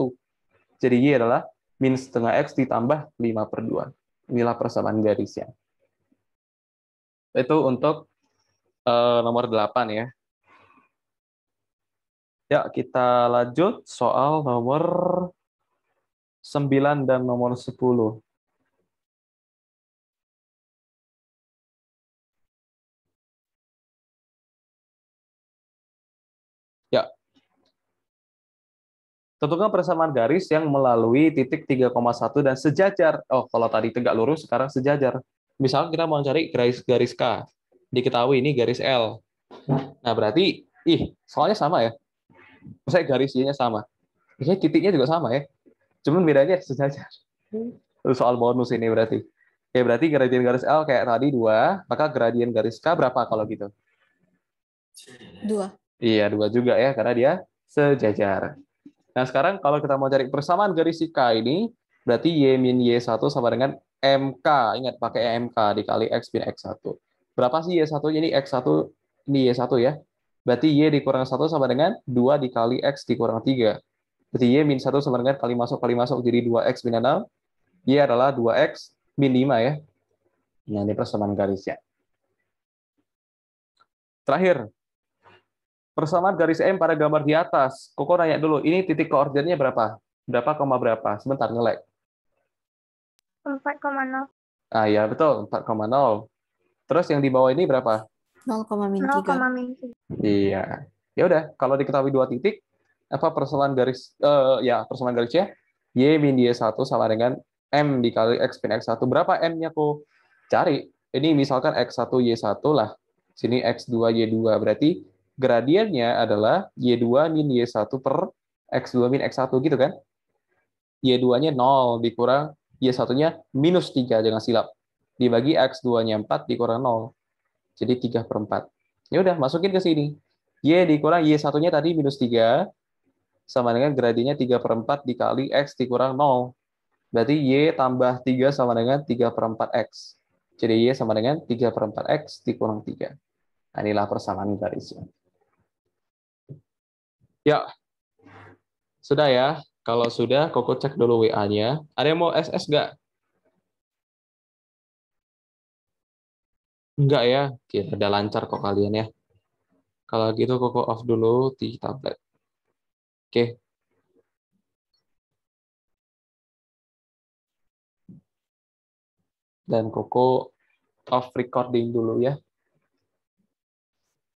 Jadi Y adalah min setengah X ditambah 5 per 2. Inilah persamaan garisnya. Itu untuk uh, nomor 8 ya. Ya, kita lanjut soal nomor 9 dan nomor 10. Ya. Tentukan persamaan garis yang melalui titik 3,1 dan sejajar. Oh, kalau tadi tegak lurus, sekarang sejajar. Misalnya kita mau cari garis garis K. Diketahui ini garis L. Nah, berarti, ih, soalnya sama ya saya garisnya sama ini titiknya juga sama ya cuman bedanya sejajar hmm. soal bonus ini berarti ya berarti gradien garis L kayak tadi dua maka gradien garis K berapa kalau gitu dua iya dua juga ya karena dia sejajar nah sekarang kalau kita mau cari persamaan garis K ini berarti Y min Y1 sama dengan MK. Ingat pakai MK dikali X min X1. Berapa sih Y1? Ini X1, ini Y1 ya. Berarti Y dikurang 1 sama dengan 2 dikali X dikurang 3. Berarti Y min 1 sama dengan kali masuk kali masuk jadi 2X min 6. Y adalah 2X min 5 ya. Nah, ini persamaan garisnya. Terakhir, persamaan garis M pada gambar di atas. Koko nanya dulu, ini titik koordinatnya berapa? Berapa koma berapa? Sebentar, ngelek. 4,0. Ah ya, betul, 4,0. Terus yang di bawah ini berapa? 0,3. Iya. Ya udah, kalau diketahui dua titik, apa persamaan garis eh uh, ya persamaan garis ya y min y 1 sama dengan m dikali x min x 1 berapa m-nya kok? cari ini misalkan x1 y1 lah sini x2 y2 berarti gradiennya adalah y2 min y1 per x2 min x1 gitu kan y2-nya 0 dikurang y1-nya minus 3 jangan silap dibagi x2-nya 4 dikurang 0 jadi 3 per 4. Ya udah, masukin ke sini. Y dikurang Y satunya tadi minus 3, sama dengan gradinya 3 per 4 dikali X dikurang 0. Berarti Y tambah 3 sama dengan 3 per 4X. Jadi Y sama dengan 3 per 4X dikurang 3. Nah, inilah persamaan garisnya. Ya, sudah ya. Kalau sudah, Koko cek dulu WA-nya. Ada yang mau SS nggak? Enggak ya, kira ada lancar kok kalian ya. Kalau gitu koko off dulu di tablet. Oke. Dan koko off recording dulu ya.